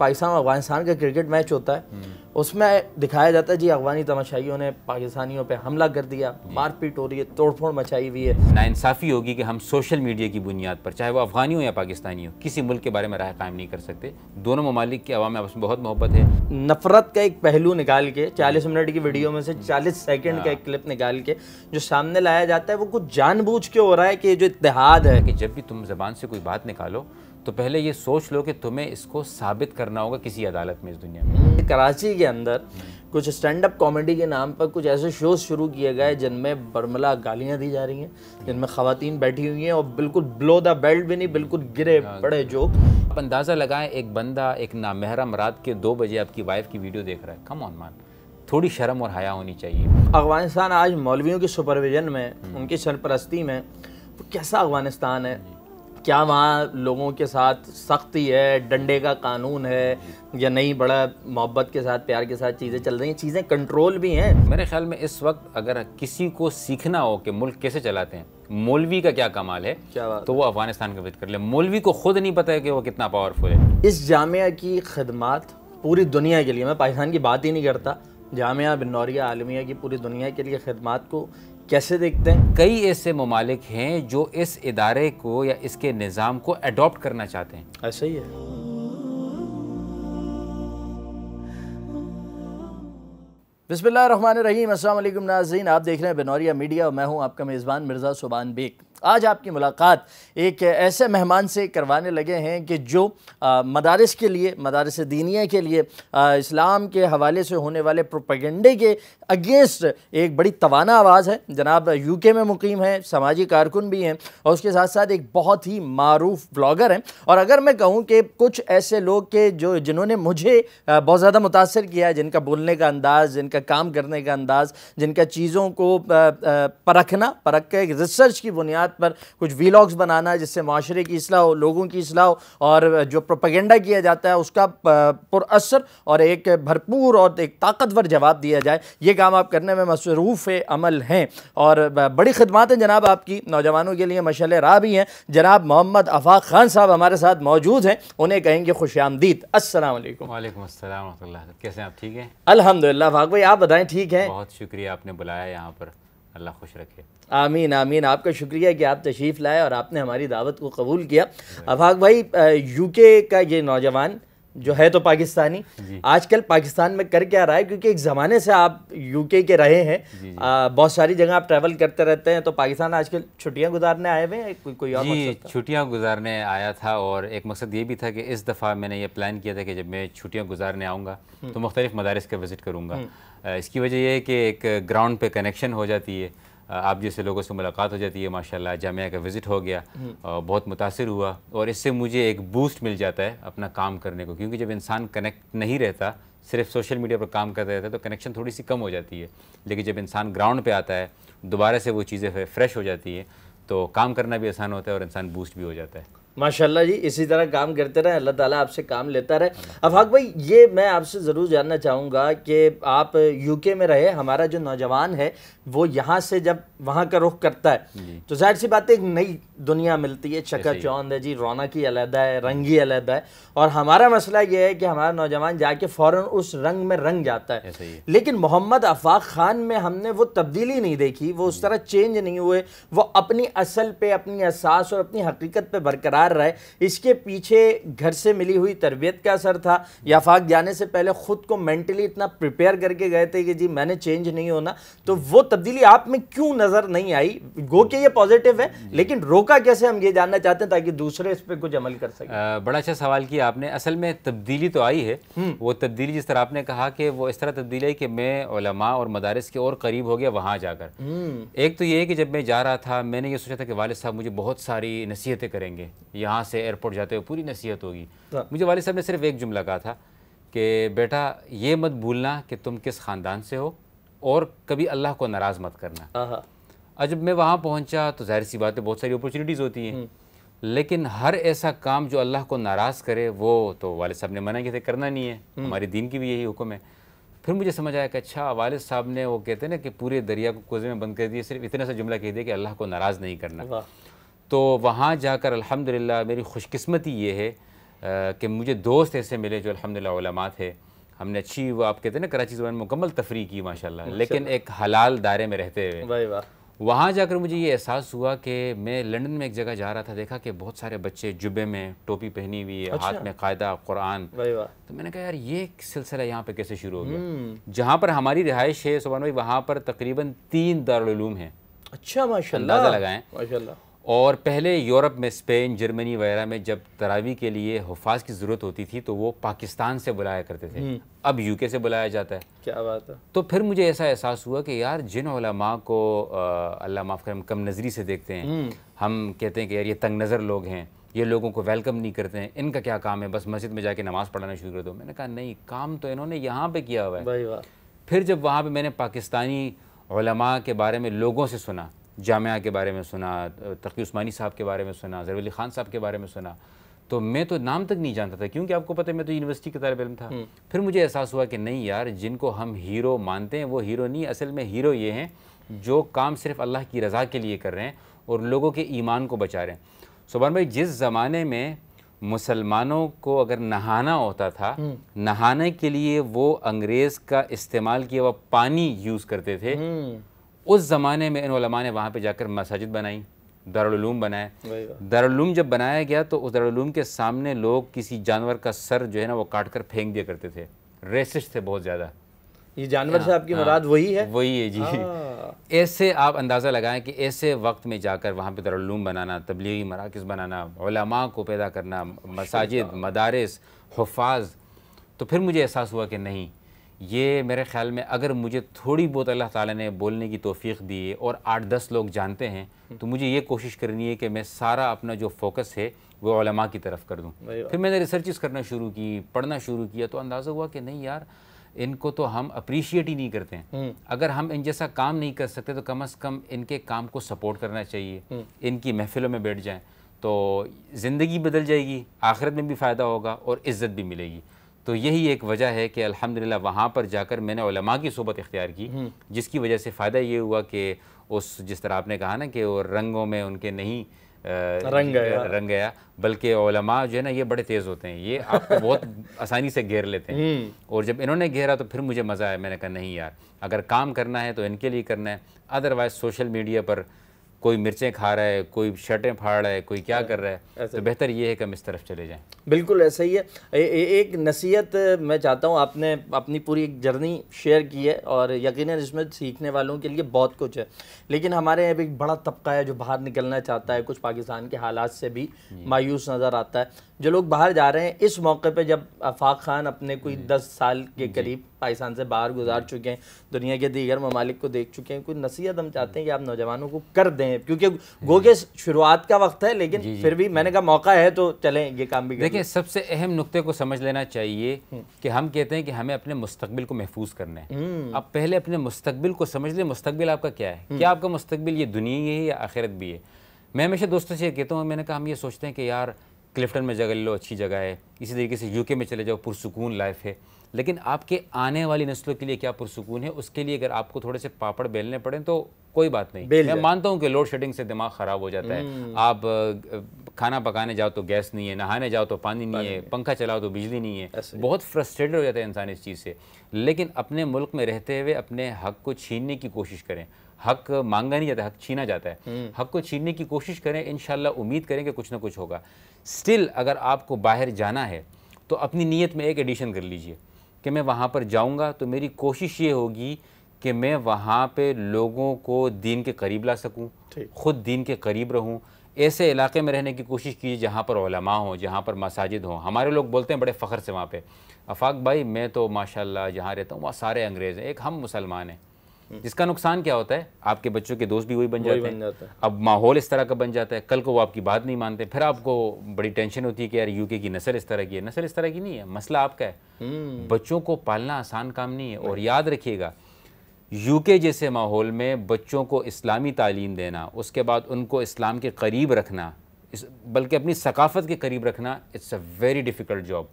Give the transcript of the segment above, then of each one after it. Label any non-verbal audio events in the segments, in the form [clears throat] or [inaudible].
पाकिस्तान और अफगानिस्तान का cricket match होता है हम्म। उसमें दिखाया जाता है जी अफगानी तमाशाइयों ने पाकिस्तानियों पे हमला कर दिया मारपीट हो रही है तोड़फोड़ मचाई हुई है नाइंसाफ़ी होगी कि हम सोशल मीडिया की बुनियाद पर चाहे वो अफगानी हो या पाकिस्तानी हो किसी मुल्क के बारे में राय कायम नहीं कर सकते दोनों ममालिक की अवाम आपस में बहुत मोहब्बत है नफरत का एक पहलू निकाल के चालीस मिनट की वीडियो में से चालीस सेकेंड का एक हाँ। क्लिप निकाल के जो सामने लाया जाता है वो कुछ जानबूझ के हो रहा है कि जो इतिहाद है कि जब भी तुम जबान से कोई बात निकालो तो पहले ये सोच लो कि तुम्हें इसको साबित करना होगा किसी अदालत में इस दुनिया में कराची के अंदर हम्म। कुछ स्टैंड अप कॉमेडी के नाम पर कुछ ऐसे शोज शुरू किए गए जिनमें बर्मला गालियाँ दी जा रही हैं जिनमें खातन बैठी हुई हैं और बिल्कुल ब्लो द बेल्ट भी नहीं बिल्कुल गिरे हाँ। पड़े जोक आप अंदाज़ा लगाएं एक बंदा एक नामहरम रात के दो बजे आपकी वाइफ की वीडियो देख रहा है कम ऑन मान थोड़ी शर्म और हया होनी चाहिए अफगानिस्तान आज मौलवियों के सुपरविजन में हम्म। उनकी सरपरस्ती में तो कैसा अफगानिस्तान है क्या वहाँ लोगों के साथ सख्ती है डंडे का कानून है या नहीं बड़ा मोहब्बत के साथ प्यार के साथ चीज़ें चल रही हैं चीज़ें कंट्रोल भी हैं मेरे ख्याल में इस वक्त अगर किसी को सीखना हो कि मुल्क कैसे चलाते हैं मौलवी का क्या कमाल है क्या तो वो अफगानिस्तान का विद कर ले मौलवी को खुद नहीं पता है कि वो कितना पावरफुल है इस जामिया की खदमात पूरी दुनिया के लिए मैं पाकिस्तान की बात ही नहीं करता जामिया बिन्नौरिया आलमिया की पूरी दुनिया के लिए खदमात को कैसे देखते हैं कई ऐसे ममालिक हैं जो इस इदारे को या इसके निज़ाम को अडोप्ट करना चाहते हैं ऐसा ही है रहीम असल नाजीन आप देख रहे हैं बनौरिया मीडिया और मैं हूं आपका मेज़बान मिर्ज़ा सुबान बेग आज आपकी मुलाकात एक ऐसे मेहमान से करवाने लगे हैं कि जो आ, मदारस के लिए मदारस दीनिया के लिए आ, इस्लाम के हवाले से होने वाले प्रोपेगेंडे के अगेंस्ट एक बड़ी तवाना आवाज़ है जनाब यूके में मुकीम है समाजी कारकुन भी हैं और उसके साथ साथ एक बहुत ही मरूफ ब्लॉगर हैं और अगर मैं कहूँ कि कुछ ऐसे लोग के जो जिन्होंने मुझे बहुत ज़्यादा मुतासर किया है जिनका बोलने का अंदाज़ जिनका काम करने का अंदाज़ जिनका चीज़ों को परखना परख के रिसर्च की बुनियाद पर कुछ वीलाग्स बनाना जिससे माशरे की असलाह हो लोगों की असलाह हो और जो प्रोपगेंडा किया जाता है उसका पुरअसर और एक भरपूर और एक ताकतवर जवाब दिया जाए ये ये काम आप करने में मसरूफ़ अमल हैं और बड़ी खदमात हैं जनाब आपकी नौजवानों के लिए मशल राह भी हैं जनाब मोहम्मद अफाक खान साहब हमारे साथ मौजूद हैं उन्हें कहेंगे खुश आमदीद असल वालेकाम कैसे आप ठीक हैं अलहमदिल्ला भाग भाई आप बताएं ठीक हैं बहुत शुक्रिया आपने बुलाया यहाँ पर अल्लाह खुश रखे आमीन आमीन आपका शुक्रिया कि आप तशरीफ़ लाए और आपने हमारी दावत को कबूल किया अफाक भाई यूके का ये नौजवान जो है तो पाकिस्तानी आजकल पाकिस्तान में कर क्या रहा है क्योंकि एक ज़माने से आप यूके के रहे हैं बहुत सारी जगह आप ट्रैवल करते रहते हैं तो पाकिस्तान आजकल छुट्टियां गुजारने आए हुए हैं कोई कोई और जी छुट्टियां गुजारने आया था और एक मकसद ये भी था कि इस दफ़ा मैंने ये प्लान किया था कि जब मैं छुट्टियाँ गुजारने आऊँगा हम्म। तो मुख्तलिफ़ मदारस का विज़िट करूँगा हम्म। इसकी वजह यह है कि एक ग्राउंड पर कनेक्शन हो जाती है आप जैसे लोगों से मुलाकात हो जाती है माशाल्लाह जामिया का विज़िट हो गया और हम्म। बहुत मुतासर हुआ और इससे मुझे एक बूस्ट मिल जाता है अपना काम करने को क्योंकि जब इंसान कनेक्ट नहीं रहता सिर्फ सोशल मीडिया पर काम करता रहता है तो कनेक्शन थोड़ी सी कम हो जाती है लेकिन जब इंसान ग्राउंड पर आता है दोबारा से वो चीज़ें फ्रेश हो जाती हैं तो काम करना भी आसान होता है और इंसान बूस्ट भी हो जाता है माशाल्लाह जी इसी तरह काम करते रहे अल्लाह ताला आपसे काम लेता रहे अफाक भाई ये मैं आपसे ज़रूर जानना चाहूँगा कि आप यूके में रहे हमारा जो नौजवान है वो यहाँ से जब वहाँ का रुख करता है तो जाहिर सी बात एक नई दुनिया मिलती है चका चौंद है जी रौनक ही अलहदा है रंग ही अलहदा है और हमारा मसला ये है कि हमारा नौजवान जाके फ़ौर उस रंग में रंग जाता है लेकिन मोहम्मद अफाक ख़ान में हमने वो तब्दीली नहीं देखी वो उस तरह चेंज नहीं हुए वो अपनी असल पर अपनी असास और अपनी हकीकत पर बरकरार बेकार रहे इसके पीछे घर से मिली हुई तरबियत का असर था या फाक जाने से पहले ख़ुद को मेंटली इतना प्रिपेयर करके गए थे कि जी मैंने चेंज नहीं होना तो वो तब्दीली आप में क्यों नज़र नहीं आई गो के ये पॉजिटिव है लेकिन रोका कैसे हम ये जानना चाहते हैं ताकि दूसरे इस पर कुछ अमल कर सकें बड़ा अच्छा सवाल किया आपने असल में तब्दीली तो आई है हम्म। वो तब्दीली जिस तरह आपने कहा कि वो इस तरह तब्दीली आई कि मैं ओलमा और मदारस के और करीब हो गया वहाँ जाकर हम्म। एक तो ये है कि जब मैं जा रहा था मैंने ये सोचा था कि वालद साहब मुझे बहुत सारी नसीहतें करेंगे यहाँ से एयरपोर्ट जाते हुए पूरी नसीहत होगी हाँ। मुझे वाले साहब ने सिर्फ एक जुमला कहा था कि बेटा ये मत भूलना कि तुम किस ख़ानदान से हो और कभी अल्लाह को नाराज़ मत करना अब हाँ, हाँ। जब मैं वहाँ पहुँचा तो जाहिर सी बात है बहुत सारी अपॉर्चुनिटीज़ होती हैं हम्म। लेकिन हर ऐसा काम जो अल्लाह को नाराज़ करे वो तो वाले साहब ने मना किया था करना नहीं है हम्म। हमारे दीन की भी यही हुक्म है फिर मुझे समझ आया कि अच्छा वाले साहब ने वो कहते हैं ना कि पूरे दरिया को कोजे में बंद कर दिए सिर्फ इतना सा जुमला कह दिया कि अल्लाह को नाराज़ नहीं करना तो वहाँ जाकर अल्हम्दुलिल्लाह मेरी खुशकस्मती ये है कि मुझे दोस्त ऐसे मिले जो अलहमदिल्ला थे हमने अच्छी वो आप कहते हैं ना कराची ज़बान मुकम्मल तफरी की माशाल्लाह लेकिन एक हलाल दायरे में रहते हुए वहाँ जाकर मुझे ये एहसास हुआ कि मैं लंदन में एक जगह जा रहा था देखा कि बहुत सारे बच्चे जुबे में टोपी पहनी हुई है अच्छा। हाथ में कायदा कुरान तो मैंने कहा यार ये सिलसिला यहाँ पे कैसे शुरू हो गया हम्म। जहाँ पर हमारी रिहाइश है सुबह भाई वहाँ पर तकरीबन तीन दारूम है अच्छा माशा लगाए माशा और पहले यूरोप में स्पेन जर्मनी वगैरह में जब तरावी के लिए हफाज की ज़रूरत होती थी तो वो पाकिस्तान से बुलाया करते थे हम्म। अब यूके से बुलाया जाता है क्या बात है तो फिर मुझे ऐसा एहसास हुआ कि यार जिन ओलमा को अल्लाह माफ़ कर हम कम नज़री से देखते हैं हम्म। हम कहते हैं कि यार ये तंग नज़र लोग हैं ये लोगों को वेलकम नहीं करते हैं इनका क्या काम है बस मस्जिद में जाके नमाज़ पढ़ाना शुरू कर दो मैंने कहा नहीं काम तो इन्होंने यहाँ पर किया हुआ है फिर जब वहाँ पर मैंने पाकिस्तानी के बारे में लोगों से सुना जामिया के बारे में सुना तकी उस्मानी साहब के बारे में सुना जरवली ख़ान साहब के बारे में सुना तो मैं तो नाम तक नहीं जानता था क्योंकि आपको पता है मैं तो यूनिवर्सिटी का तलब इलम था हम्म। फिर मुझे एहसास हुआ कि नहीं यार जिनको हम हीरो मानते हैं वो हीरो नहीं असल में हीरो ये हैं जो काम सिर्फ अल्लाह की रज़ा के लिए कर रहे हैं और लोगों के ईमान को बचा रहे हैं सुबह भाई जिस ज़माने में मुसलमानों को अगर नहाना होता था हम्म। नहाने के लिए वो अंग्रेज़ का इस्तेमाल किया हुआ पानी यूज़ करते थे हम्म। उस ज़माने में इनमा ने वहाँ पर जाकर मसाजिद बनाई दारूम बनाए दारूम जब बनाया गया तो उस दारूम के सामने लोग किसी जानवर का सर जो है ना वो काट कर फेंक दिया करते थे रेसिस्ट थे बहुत ज़्यादा ये जानवर से हाँ, आपकी हाँ। मुराद वही है वही है जी हाँ। ऐसे आप अंदाज़ा लगाएं कि ऐसे वक्त में जाकर वहाँ पे दारूम बनाना तबलीगी मराकज़ बनाना को पैदा करना मसाजिद मदारस हफाज तो फिर मुझे एहसास हुआ कि नहीं ये मेरे ख्याल में अगर मुझे थोड़ी बहुत अल्लाह ताला ने बोलने की तोफ़ी दी है और आठ दस लोग जानते हैं तो मुझे ये कोशिश करनी है कि मैं सारा अपना जो फोकस है वो वोमा की तरफ कर दूँ फिर मैंने रिसर्च करना शुरू की पढ़ना शुरू किया तो अंदाज़ा हुआ कि नहीं यार इनको तो हम अप्रिशिएट ही नहीं करते हैं हम्म। अगर हम इन जैसा काम नहीं कर सकते तो कम अज़ कम इनके काम को सपोर्ट करना चाहिए हम्म। इनकी महफिलों में बैठ जाएँ तो ज़िंदगी बदल जाएगी आखिरत में भी फ़ायदा होगा और इज़्ज़त भी मिलेगी तो यही एक वजह है कि अल्हम्दुलिल्लाह वहाँ पर जाकर मैंने उलमा की सोबत इख्तियार की हम्म। जिसकी वजह से फ़ायदा ये हुआ कि उस जिस तरह आपने कहा ना कि वो रंगों में उनके नहीं रंग गया रंग गया बल्कि ओलमा जो है ना ये बड़े तेज़ होते हैं ये आपको बहुत [laughs] आसानी से घेर लेते हैं हम्म। और जब इन्होंने घेरा तो फिर मुझे मज़ा आया मैंने कहा नहीं यार अगर काम करना है तो इनके लिए करना है अदरवाइज़ सोशल मीडिया पर कोई मिर्चें खा रहा है कोई शर्टें फाड़ रहा है कोई क्या हाँ, कर रहा है तो बेहतर ये है कि हम इस तरफ चले जाएं बिल्कुल ऐसा ही है ए, ए, एक नसीहत मैं चाहता हूँ आपने अपनी पूरी एक जर्नी शेयर की है और यकीन इसमें सीखने वालों के लिए बहुत कुछ है लेकिन हमारे यहाँ एक बड़ा तबका है जो बाहर निकलना चाहता है कुछ पाकिस्तान के हालात से भी मायूस नज़र आता है जो लोग बाहर जा रहे हैं इस मौके पे जब आफाक खान अपने कोई हम्म। दस साल के करीब पाकिस्तान से बाहर गुजार हम्म। चुके हैं दुनिया के दीगर ममालिक को देख चुके हैं कोई नसीहत हम चाहते हैं कि आप नौजवानों को कर दें क्योंकि हम्म। गो के शुरुआत का वक्त है लेकिन जी, जी, फिर भी मैंने कहा मौका है तो चलें ये काम भी देखिए सबसे अहम नुकते को समझ लेना चाहिए कि हम कहते हैं कि हमें अपने मुस्तबिल को महफूज करना है आप पहले अपने मुस्तबिल को समझ लें मुस्तबिल आपका क्या है क्या आपका मुस्तबिल ये दुनिया ही है या आखिरत भी है मैं हमेशा दोस्तों से कहता हूँ मैंने कहा हम ये सोचते हैं कि यार क्लिफ्टन में जगह ले लो अच्छी जगह है इसी तरीके से यूके में चले जाओ पुरसकून लाइफ है लेकिन आपके आने वाली नस्लों के लिए क्या पुरसकून है उसके लिए अगर आपको थोड़े से पापड़ बेलने पड़े तो कोई बात नहीं मैं मानता हूँ कि लोड शेडिंग से दिमाग ख़राब हो जाता है हम्म। आप खाना पकाने जाओ तो गैस नहीं है नहाने जाओ तो पानी नहीं है पंखा चलाओ तो बिजली नहीं है बहुत फ्रस्ट्रेटेड हो जाता है इंसान इस चीज़ से लेकिन अपने मुल्क में रहते हुए अपने हक को छीनने की कोशिश करें हक मांगा नहीं जाता हक छीना जाता है हम्म। हक को छीनने की कोशिश करें इन उम्मीद करें कि कुछ ना कुछ होगा स्टिल अगर आपको बाहर जाना है तो अपनी नीयत में एक एडिशन कर लीजिए कि मैं वहाँ पर जाऊँगा तो मेरी कोशिश ये होगी कि मैं वहाँ पे लोगों को दीन के करीब ला सकूँ ख़ुद दीन के करीब रहूँ ऐसे इलाके में रहने की कोशिश कीजिए जहाँ पर ओलमा हों जहाँ पर मसाजिद हों हमारे लोग बोलते हैं बड़े फ़ख्र से वहाँ पर अफाक भाई मैं तो माशाल्लाह जहाँ रहता हूँ वहाँ सारे अंग्रेज़ हैं एक हम मुसलमान हैं हम्म। जिसका नुकसान क्या होता है आपके बच्चों के दोस्त भी वही बन जाते हैं अब माहौल इस तरह का बन जाता है कल को वो आपकी बात नहीं मानते फिर आपको बड़ी टेंशन होती है कि यार यूके की नस्ल इस तरह की है नस्ल इस तरह की नहीं है मसला आपका है हम्म। बच्चों को पालना आसान काम नहीं है और याद रखिएगा यूके जैसे माहौल में बच्चों को इस्लामी तालीम देना उसके बाद उनको इस्लाम के करीब रखना बल्कि अपनी सकाफत के करीब रखना it's a very difficult job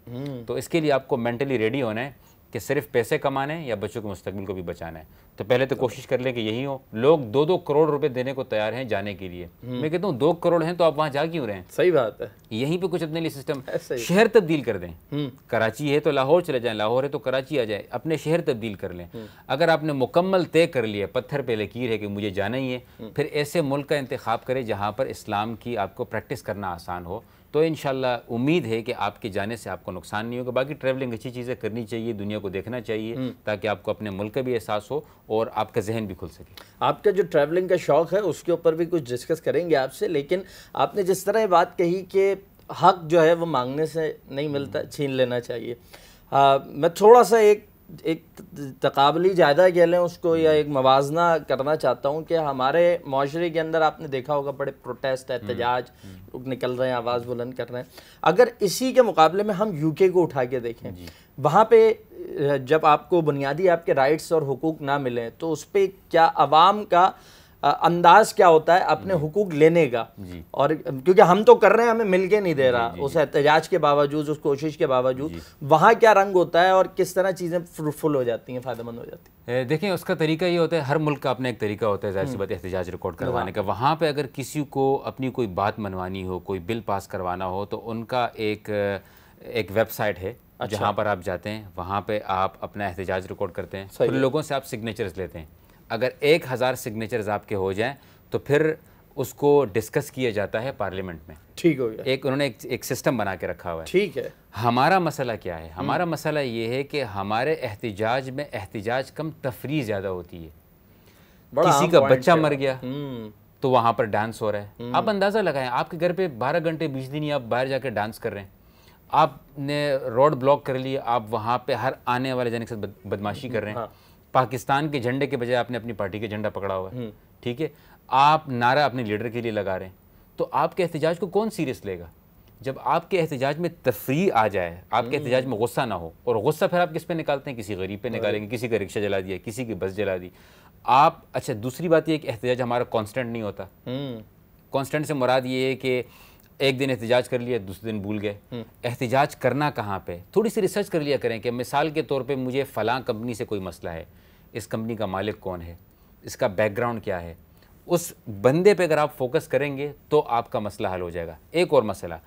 तो इसके लिए आपको मेंटली रेडी होना है कि सिर्फ पैसे कमाने या बच्चों के मुस्तबिल को भी बचाना है तो पहले तो कोशिश कर लें कि यही हो लोग दो दो करोड़ रुपए देने को तैयार हैं जाने के लिए हम्म। मैं कहता हूँ दो करोड़ हैं तो आप वहाँ जा क्यों रहे हैं सही बात है यहीं पे कुछ अपने लिए सिस्टम शहर तब्दील कर दें हम्म। कराची है तो लाहौर चले जाएं लाहौर है तो कराची आ जाए अपने शहर तब्दील कर लें हम्म। अगर आपने मुकम्मल तय कर लिया पत्थर पे लकीर है कि मुझे जाना ही है फिर ऐसे मुल्क का इंतख्या करें जहाँ पर इस्लाम की आपको प्रैक्टिस करना आसान हो तो इन उम्मीद है कि आपके जाने से आपको नुकसान नहीं होगा बाकी ट्रैवलिंग अच्छी चीज़ें करनी चाहिए दुनिया को देखना चाहिए हम्म। ताकि आपको अपने मुल्क का भी एहसास हो और आपका जहन भी खुल सके आपका जो ट्रैवलिंग का शौक़ है उसके ऊपर भी कुछ डिस्कस करेंगे आपसे लेकिन आपने जिस तरह बात कही कि हक जो है वो मांगने से नहीं मिलता छीन लेना चाहिए आ, मैं थोड़ा सा एक एक तकबली ज्यादा कह लें उसको या एक मवाजना करना चाहता हूँ कि हमारे माशरे के अंदर आपने देखा होगा बड़े प्रोटेस्ट हम्म, एहतजाज हम्म। लोग निकल रहे हैं आवाज़ बुलंद कर रहे हैं अगर इसी के मुकाबले में हम यूके को उठा के देखें वहाँ पे जब आपको बुनियादी आपके राइट्स और हकूक़ ना मिलें तो उस पर क्या आवाम का अंदाज क्या होता है अपने हुकूक लेने का और क्योंकि हम तो कर रहे हैं हमें मिल के नहीं दे रहा जी, जी, उस एहतजाज के बावजूद उस कोशिश के बावजूद वहाँ क्या रंग होता है और किस तरह चीज़ें फ्रूटफुल हो जाती हैं फ़ायदेमंद हो जाती हैं देखिए उसका तरीका ये होता है हर मुल्क का अपना एक तरीका होता है जाहिर सी हम्म। बात एहतजाज रिकॉर्ड करवाने हाँ। का वहाँ पर अगर किसी को अपनी कोई बात मनवानी हो कोई बिल पास करवाना हो तो उनका एक एक वेबसाइट है अच्छा। जहाँ पर आप जाते हैं वहाँ पे आप अपना एहतजाज रिकॉर्ड करते हैं फिर लोगों से आप सिग्नेचर्स लेते हैं अगर एक हज़ार सिग्नेचर्स आपके हो जाएं तो फिर उसको डिस्कस किया जाता है पार्लियामेंट में ठीक हो गया एक उन्होंने एक, एक सिस्टम बना के रखा हुआ है ठीक है हमारा मसला क्या है हम्म। हमारा मसला ये है कि हमारे एहतजाज में एहतजाज कम तफरी ज़्यादा होती है किसी का बच्चा मर गया हम्म। तो वहाँ पर डांस हो रहा है हम्म। आप अंदाज़ा लगाएं आपके घर पे बारह घंटे बिजली नहीं आप बाहर जाकर डांस कर रहे हैं आपने रोड ब्लॉक कर लिए आप वहाँ पे हर आने वाले जाने के साथ बदमाशी कर रहे हैं हाँ। पाकिस्तान के झंडे के बजाय आपने अपनी पार्टी का झंडा पकड़ा हुआ है हम्म। ठीक है आप नारा अपने लीडर के लिए लगा रहे हैं तो आपके एहतजाज को कौन सीरियस लेगा जब आपके एहतजाज में तफरी आ जाए आपके हम्म। एहतजाज में गुस्सा ना हो और गुस्सा फिर आप किस पे निकालते हैं किसी गरीब पे निकालेंगे किसी का रिक्शा जला दिया किसी की बस जला दी आप अच्छा दूसरी बात यह कि एहतजाज हमारा कॉन्स्टेंट नहीं होता कॉन्स्टेंट हम्म। से मुराद ये है कि एक दिन एहतजाज कर लिया दूसरे दिन भूल गए हम्म। एहतजाज करना कहाँ पे थोड़ी सी रिसर्च कर लिया करें कि मिसाल के तौर पे मुझे फ़लाँ कंपनी से कोई मसला है इस कंपनी का मालिक कौन है इसका बैकग्राउंड क्या है उस बंदे पे अगर आप फोकस करेंगे तो आपका मसला हल हो जाएगा एक और मसला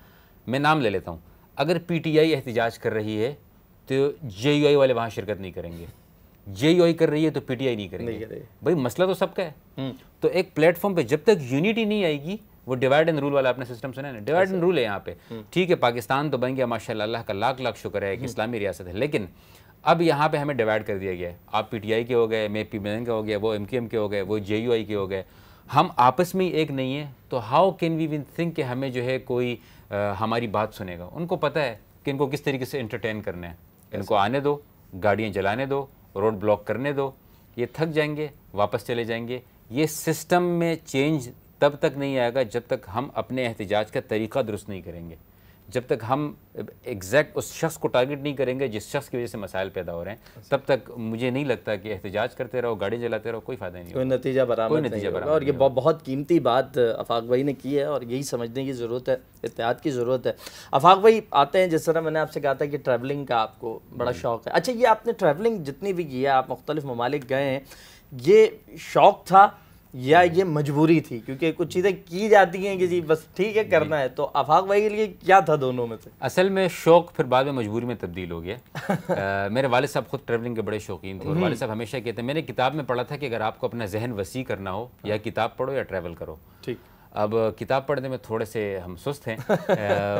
मैं नाम ले लेता हूँ अगर पी एहतजाज कर रही है तो जे वाले वहाँ शिरकत नहीं करेंगे जे कर रही है तो पी नहीं करेंगे भाई मसला तो सबका है हम्म। तो एक प्लेटफॉर्म पर जब तक यूनिटी नहीं आएगी वो डिवाइड एंड रूल वाला आपने सिस्टम सुना है डिवाइड एंड रूल है यहाँ पे हम्म। ठीक है पाकिस्तान तो बन गया माशा अल्लाह का लाख लाख शुक्र है एक हम्म। इस्लामी रियासत है लेकिन अब यहाँ पे हमें डिवाइड कर दिया गया है आप पीटीआई के हो गए मैं पी के हो गया वो एम के हो गए वो जे के हो गए हम आपस में एक नहीं है तो how can we win think कि हमें जो है कोई आ, हमारी बात सुनेगा उनको पता है कि इनको किस तरीके से इंटरटेन करना है इनको आने दो गाड़ियाँ जलाने दो रोड ब्लॉक करने दो ये थक जाएंगे वापस चले जाएंगे ये सिस्टम में चेंज तब तक नहीं आएगा जब तक हम अपने एहतजाज का तरीका दुरुस्त नहीं करेंगे जब तक हम एग्जैक्ट उस शख्स को टारगेट नहीं करेंगे जिस शख्स की वजह से मसाइल पैदा हो रहे हैं अच्छा। तब तक मुझे नहीं लगता कि एहतजाज करते रहो गाड़ी जलाते रहो कोई फ़ायदा नहीं कोई नतीजा बराबर कोई नतीजा बराबर और ये बहुत कीमती बात अफाक भाई ने की है और यही समझने की ज़रूरत है एहतियात की ज़रूरत है अफाक भाई आते हैं जिस तरह मैंने आपसे कहा था कि ट्रैवलिंग का आपको बड़ा शौक़ है अच्छा ये आपने ट्रैवलिंग जितनी भी की है आप मुख्तलिफ ममालिक गए हैं ये शौक़ था या ये मजबूरी थी क्योंकि कुछ चीज़ें की जाती हैं कि जी बस ठीक है करना है तो आफाक भाई के लिए क्या था दोनों में से असल में शौक फिर बाद में मजबूरी में तब्दील हो गया आ, [laughs] मेरे वाले साहब खुद ट्रैवलिंग के बड़े शौकीन थे और हम्म। वाले साहब हमेशा कहते हैं मैंने किताब में पढ़ा था कि अगर आपको अपना जहन वसी करना हो या किताब पढ़ो या ट्रैवल करो ठीक अब किताब पढ़ने में थोड़े से हम सुस्त हैं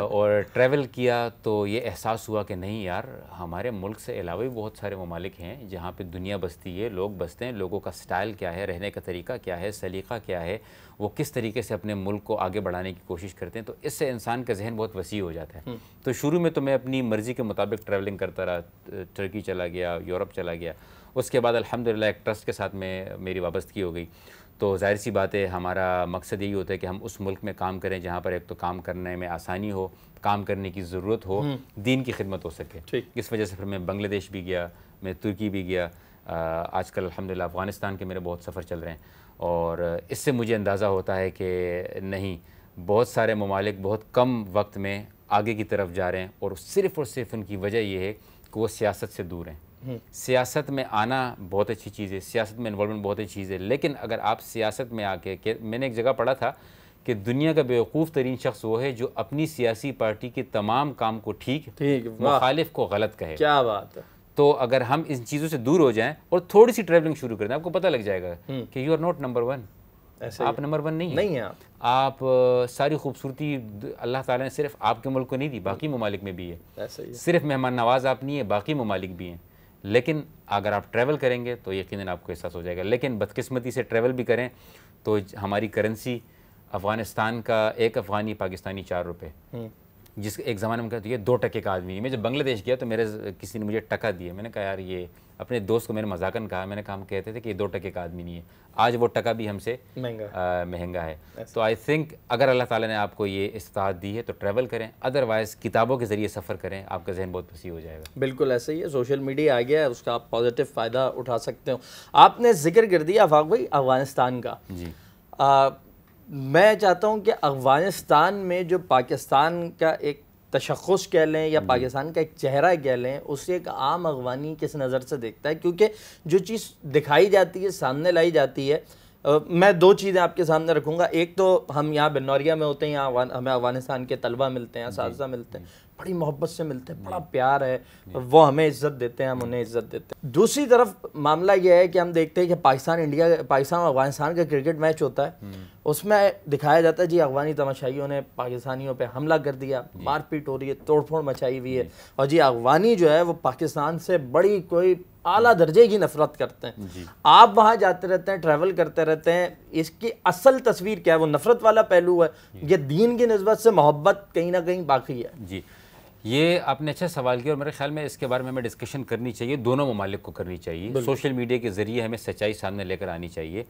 [laughs] और ट्रैवल किया तो ये एहसास हुआ कि नहीं यार हमारे मुल्क से अलावा भी बहुत सारे ममालिक हैं जहाँ पे दुनिया बसती है लोग बसते हैं लोगों का स्टाइल क्या है रहने का तरीका क्या है सलीका क्या है वो किस तरीके से अपने मुल्क को आगे बढ़ाने की कोशिश करते हैं तो इससे इंसान का जहन बहुत वसी हो जाता है हम्म। तो शुरू में तो मैं अपनी मर्ज़ी के मुताबिक ट्रैवलिंग करता रहा टर्की चला गया यूरोप चला गया उसके बाद अलहमदिल्ला एक ट्रस्ट के साथ में मेरी वाबस्तगी हो गई तो जाहिर सी बात है हमारा मकसद यही होता है कि हम उस मुल्क में काम करें जहाँ पर एक तो काम करने में आसानी हो काम करने की ज़रूरत हो हम्म। दीन की खिदमत हो सके इस वजह से फिर मैं बांग्लादेश भी गया मैं तुर्की भी गया आजकल अलहमदिल्ला अफ़गानिस्तान के मेरे बहुत सफ़र चल रहे हैं और इससे मुझे अंदाज़ा होता है कि नहीं बहुत सारे ममालिक बहुत कम वक्त में आगे की तरफ जा रहे हैं और सिर्फ़ और सिर्फ उनकी वजह यह है कि वो सियासत से दूर हैं सियासत में आना बहुत अच्छी चीज़ है सियासत में इन्वॉलमेंट बहुत अच्छी चीज़ है लेकिन अगर आप सियासत में आके मैंने एक जगह पढ़ा था कि दुनिया का बेवकूफ़ तरीन शख्स वो है जो अपनी सियासी पार्टी के तमाम काम को ठीक मुखालिफ को गलत कहे क्या बात है तो अगर हम इन चीज़ों से दूर हो जाएं और थोड़ी सी ट्रैवलिंग शुरू कर दें आपको पता लग जाएगा हम्म। कि you are not number one आप नंबर वन नहीं नहीं हैं आप आप सारी खूबसूरती अल्लाह ताला ने सिर्फ आपके मुल्क को नहीं दी बाकी हम्म। ममालिक में भी है सिर्फ मेहमान नवाज आप नहीं है बाकी ममालिक भी हैं लेकिन अगर आप ट्रैवल करेंगे तो यकीन आपको एहसास हो जाएगा लेकिन बदकिस्मती से ट्रैवल भी करें तो हमारी करेंसी अफ़गानिस्तान का एक अफ़गानी पाकिस्तानी चार रुपये हम्म। जिस एक ज़माने में कहते हैं दो टके का आदमी मैं जब बांग्लादेश गया तो मेरे किसी ने मुझे टका दिया मैंने कहा यार ये अपने दोस्त को मैंने मजाकन कहा मैंने कहा कहते थे कि दो टके का आदमी नहीं है आज वो टका भी हमसे महंगा महंगा है तो आई थिंक अगर अल्लाह ताला ने आपको ये इस्तात दी है तो ट्रैवल करें अदरवाइज़ किताबों के ज़रिए सफ़र करें आपका जहन बहुत पसी हो जाएगा बिल्कुल ऐसा ही है सोशल मीडिया आ गया है उसका आप पॉजिटिव फ़ायदा उठा सकते हो आपने जिक्र कर दिया अफाक भाई अफ़गानिस्तान का जी आ, मैं चाहता हूँ कि अफ़गानिस्तान में जो पाकिस्तान का एक तशखस कह लें या पाकिस्तान का एक चेहरा कह लें उसे एक आम अगवानी किस नज़र से देखता है क्योंकि जो चीज़ दिखाई जाती है सामने लाई जाती है आ, मैं दो चीज़ें आपके सामने रखूँगा एक तो हम यहाँ बनौरिया में होते हैं यहाँ हमें अफगानिस्तान के तलबा मिलते हैं साजा मिलते हैं बड़ी मोहब्बत से मिलते हैं बड़ा प्यार है वो हमें इज्जत देते हैं हम उन्हें इज्जत देते हैं दूसरी तरफ मामला यह है कि हम देखते हैं कि पाकिस्तान इंडिया पाकिस्तान और अफगानिस्तान का क्रिकेट मैच होता है हम्म। उसमें दिखाया जाता है जी अफगानी तमाशाइयों ने पाकिस्तानियों पे हमला कर दिया मारपीट हो रही है तोड़फोड़ मचाई हुई है और जी अफगानी जो है वो पाकिस्तान से बड़ी कोई आला दर्जे की नफरत करते हैं आप वहाँ जाते रहते हैं ट्रैवल करते रहते हैं इसकी असल तस्वीर क्या है वो नफरत वाला पहलू है ये दीन की नस्बत से मोहब्बत कहीं ना कहीं बाकी है जी ये आपने अच्छा सवाल किया और मेरे ख्याल में इसके बारे में हमें डिस्कशन करनी चाहिए दोनों ममालिक को करनी चाहिए सोशल मीडिया के ज़रिए हमें सच्चाई सामने लेकर आनी चाहिए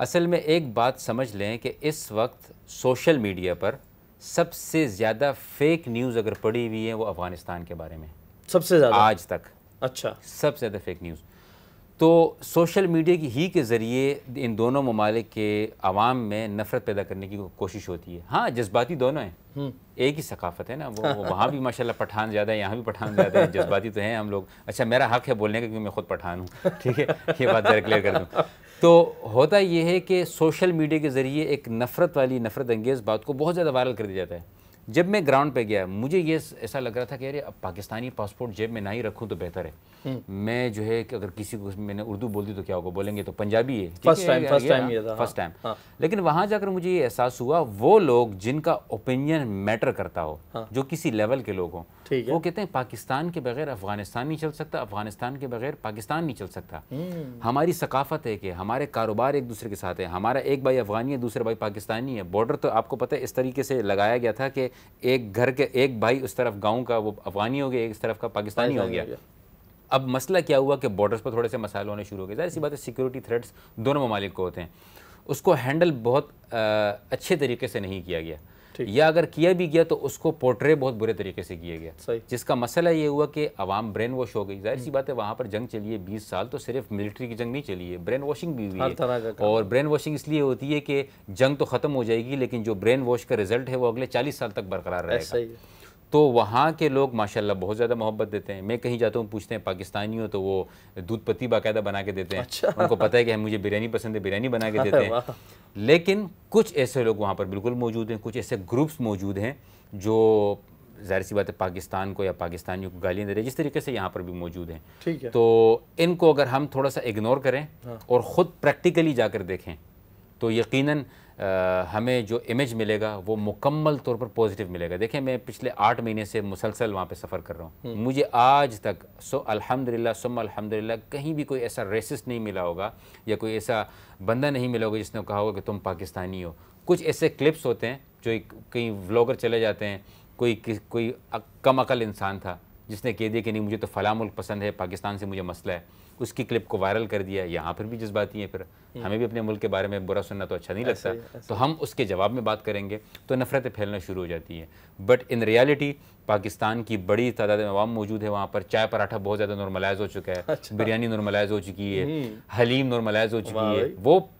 असल में एक बात समझ लें कि इस वक्त सोशल मीडिया पर सबसे ज़्यादा फेक न्यूज़ अगर पड़ी हुई है वो अफ़गानिस्तान के बारे में सबसे ज़्यादा आज तक अच्छा सबसे ज़्यादा फेक न्यूज़ तो सोशल मीडिया की ही के ज़रिए इन दोनों ममालिक के आवाम में नफ़रत पैदा करने की कोशिश होती है हाँ जज्बाती दोनों हैं हम्म। एक ही सकाफत है ना वो, वो वहाँ भी [laughs] माशाल्लाह पठान ज़्यादा है यहाँ भी पठान ज़्यादा है जज्बाती तो हैं हम लोग अच्छा मेरा हक़ है बोलने का क्योंकि मैं ख़ुद पठान हूँ ठीक है ये बात क्लियर कर दूँ तो होता यह है कि सोशल मीडिया के ज़रिए एक नफ़रत वाली नफ़रत अंगेज़ बात को बहुत ज़्यादा वायरल कर दिया जाता है जब मैं ग्राउंड पे गया मुझे ये ऐसा लग रहा था कि अरे अब पाकिस्तानी पासपोर्ट जेब में ना ही रखूँ तो बेहतर है हम्म। मैं जो है कि अगर किसी को मैंने उर्दू बोल दी तो क्या होगा बोलेंगे तो पंजाबी है first time first time first time लेकिन वहाँ जाकर मुझे ये एहसास हुआ वो लोग जिनका ओपिनियन मैटर करता हो हाँ। जो किसी लेवल के लोग हों वो कहते हैं पाकिस्तान के बगैर अफगानिस्तान नहीं चल सकता अफगानिस्तान के बगैर पाकिस्तान नहीं चल सकता हम्म। हमारी सकाफत है कि हमारे कारोबार एक दूसरे के साथ है हमारा एक भाई अफगानी है दूसरे भाई पाकिस्तानी है बॉर्डर तो आपको पता है इस तरीके से लगाया गया था कि एक घर के एक भाई उस तरफ गाँव का वो अफगानी हो गया एक तरफ का पाकिस्तानी हो गया अब मसला क्या हुआ कि बॉर्डर्स पर थोड़े से मसाले होने शुरू हो गए जाहिर सी बात है सिक्योरिटी थ्रेट्स दोनों ममालिक को होते हैं उसको हैंडल बहुत आ, अच्छे तरीके से नहीं किया गया या अगर किया भी गया तो उसको पोर्ट्रे बहुत बुरे तरीके से किया गया जिसका मसला ये हुआ कि अवाम ब्रेन वॉश हो गई जाहिर सी हम्म। बात है वहाँ पर जंग चली है बीस साल तो सिर्फ मिलिट्री की जंग नहीं चली है ब्रेन वॉशिंग भी हुई है और ब्रेन वॉशिंग इसलिए होती है कि जंग तो ख़त्म हो जाएगी लेकिन जो ब्रेन वॉश का रिजल्ट है वो अगले चालीस साल तक बरकरार रहेगा तो वहाँ के लोग माशाल्लाह बहुत ज़्यादा मोहब्बत देते हैं मैं कहीं जाता हूँ पूछते हैं पाकिस्तानी हो तो वो दूध पत्ती बाकायदा बना के देते हैं अच्छा। उनको पता है कि हम मुझे बिरयानी पसंद है बिरयानी बना के देते हैं लेकिन कुछ ऐसे लोग वहाँ पर बिल्कुल मौजूद हैं कुछ ऐसे ग्रुप्स मौजूद हैं जो जाहिर सी बात है पाकिस्तान को या पाकिस्तानियों को गालियाँ दे रहे जिस तरीके से यहाँ पर भी मौजूद हैं ठीक है तो इनको अगर हम थोड़ा सा इग्नोर करें हाँ। और ख़ुद प्रैक्टिकली जाकर देखें तो यकीनन हमें जो इमेज मिलेगा वो मुकम्मल तौर पर पॉजिटिव मिलेगा देखें मैं पिछले आठ महीने से मुसलसल वहाँ पे सफ़र कर रहा हूँ हम्म। मुझे आज तक सो अल्हम्दुलिल्लाह सुम अल्हम्दुलिल्लाह कहीं भी कोई ऐसा रेसिस नहीं मिला होगा या कोई ऐसा बंदा नहीं मिला होगा जिसने कहा होगा कि तुम पाकिस्तानी हो कुछ ऐसे क्लिप्स होते हैं जो कहीं व्लॉगर चले जाते हैं कोई कोई कम अकल इंसान था जिसने कह दिया कि नहीं मुझे तो फ़ला मुल्क पसंद है पाकिस्तान से मुझे मसला है उसकी क्लिप को वायरल कर दिया यहाँ पर भी जज्बाती हैं फिर हम्म। हमें भी अपने मुल्क के बारे में बुरा सुनना तो अच्छा नहीं लगता तो हम उसके जवाब में बात करेंगे तो नफ़रतें फैलना शुरू हो जाती हैं बट इन रियलिटी पाकिस्तान की बड़ी तादाद में आवाम मौजूद है वहाँ पर चाय पराठा बहुत ज़्यादा नॉर्मलाइज हो चुका है अच्छा। बिरयानी नॉर्मलाइज हो चुकी है हम्म। हलीम नॉर्मलाइज हो चुकी है वो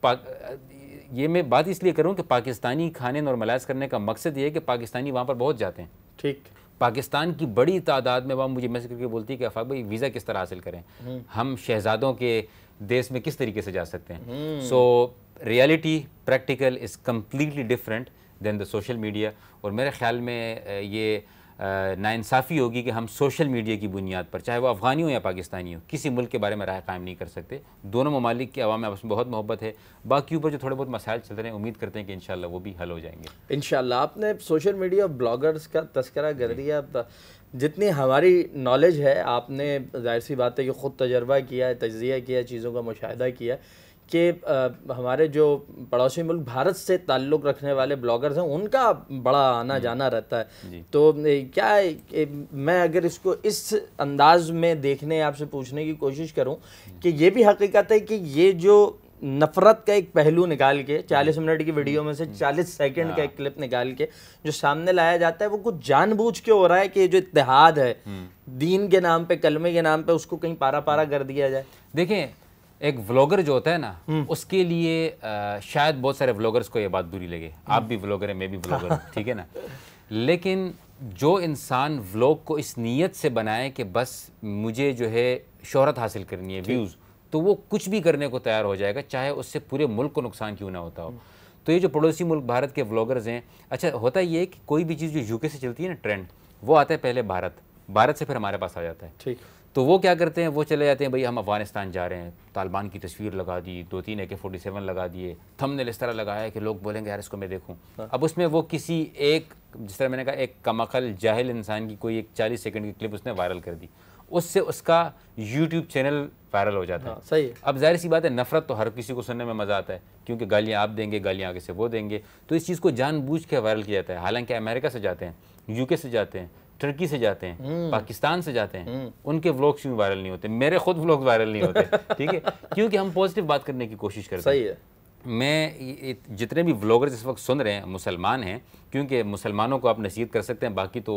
ये मैं बात इसलिए करूँ कि पाकिस्तानी खाने नॉर्मलाइज करने का मकसद ये है कि पाकिस्तानी वहाँ पर बहुत जाते हैं ठीक पाकिस्तान की बड़ी तादाद में वहाँ मुझे मैसेज करके बोलती है कि आफाक भाई वीज़ा किस तरह हासिल करें हम्म। हम शहजादों के देश में किस तरीके से जा सकते हैं so reality practical is completely different than the social media और मेरे ख्याल में ये नाानसाफ़ी होगी कि हम सोशल मीडिया की बुनियाद पर चाहे वो अफ़गानी हो या पाकिस्तानी हो किसी मुल्क के बारे में राय कायम नहीं कर सकते दोनों ममालिक के अवाम आपस में बहुत मोहब्बत है बाकी ऊपर जो थोड़े बहुत मसाइल चल रहे हैं उम्मीद करते हैं कि इन वो भी हल हो जाएंगे इन आपने सोशल मीडिया ब्लॉगर्स का तस्करा कर दिया जितनी हमारी नॉलेज है आपने जाहिर सी बात है कि ख़ुद तजर्बा किया है तजिया किया चीज़ों का मुशाह किया है कि हमारे जो पड़ोसी मुल्क भारत से ताल्लुक़ रखने वाले ब्लॉगर्स हैं उनका बड़ा आना जाना रहता है तो क्या है मैं अगर इसको इस अंदाज में देखने आपसे पूछने की कोशिश करूं कि ये भी हकीकत है कि ये जो नफ़रत का एक पहलू निकाल के 40 मिनट की वीडियो में से 40 सेकंड का हाँ। एक क्लिप निकाल के जो सामने लाया जाता है वो कुछ जानबूझ के हो रहा है कि जो इतिहाद है हम्म। दीन के नाम पे कलमे के नाम पे उसको कहीं पारा पारा हम्म। कर दिया जाए देखें एक व्लॉगर जो होता है ना हम्म। उसके लिए आ, शायद बहुत सारे व्लॉगर्स को ये बात बुरी लगे आप भी व्लॉगर हैं मैं भी व्लॉगर हूँ ठीक है ना [laughs] लेकिन जो इंसान व्लॉग को इस नीयत से बनाए कि बस मुझे जो है शोहरत हासिल करनी है व्यूज़ तो वो कुछ भी करने को तैयार हो जाएगा चाहे उससे पूरे मुल्क को नुकसान क्यों ना होता हो हम्म। तो ये जो पड़ोसी मुल्क भारत के व्लॉगर्स हैं अच्छा होता ये कि कोई भी चीज़ जो यूके से चलती है ना ट्रेंड वो आता है पहले भारत भारत से फिर हमारे पास आ जाता है ठीक तो वो क्या करते हैं वो चले जाते हैं भाई हम अफगानिस्तान जा रहे हैं तालिबान की तस्वीर लगा दी दो तीन ए के फोर्टी सेवन लगा दिए थंबनेल इस तरह लगाया है कि लोग बोलेंगे यार इसको मैं देखूँ हाँ। अब उसमें वो किसी एक जिस तरह मैंने कहा एक कमकल जाहिल इंसान की कोई एक चालीस सेकेंड की क्लिप उसने वायरल कर दी उससे उसका यूट्यूब चैनल वायरल हो जाता है हाँ, सही है। अब जाहिर सी बात है नफरत तो हर किसी को सुनने में मज़ा आता है क्योंकि गालियाँ आप देंगे गालियाँ आगे से वो देंगे तो इस चीज़ को जानबूझ के वायरल किया जाता है हालांकि अमेरिका से जाते हैं यूके से जाते हैं टर्की से जाते हैं हम्म। पाकिस्तान से जाते हैं हम्म। उनके व्लॉग्स क्यों वायरल नहीं होते मेरे खुद व्लॉग्स वायरल नहीं होते [laughs] ठीक है क्योंकि हम पॉजिटिव बात करने की कोशिश करते हैं मैं जितने भी व्लॉगर्स इस वक्त सुन रहे हैं मुसलमान हैं क्योंकि मुसलमानों को आप नसीहत कर सकते हैं बाकी तो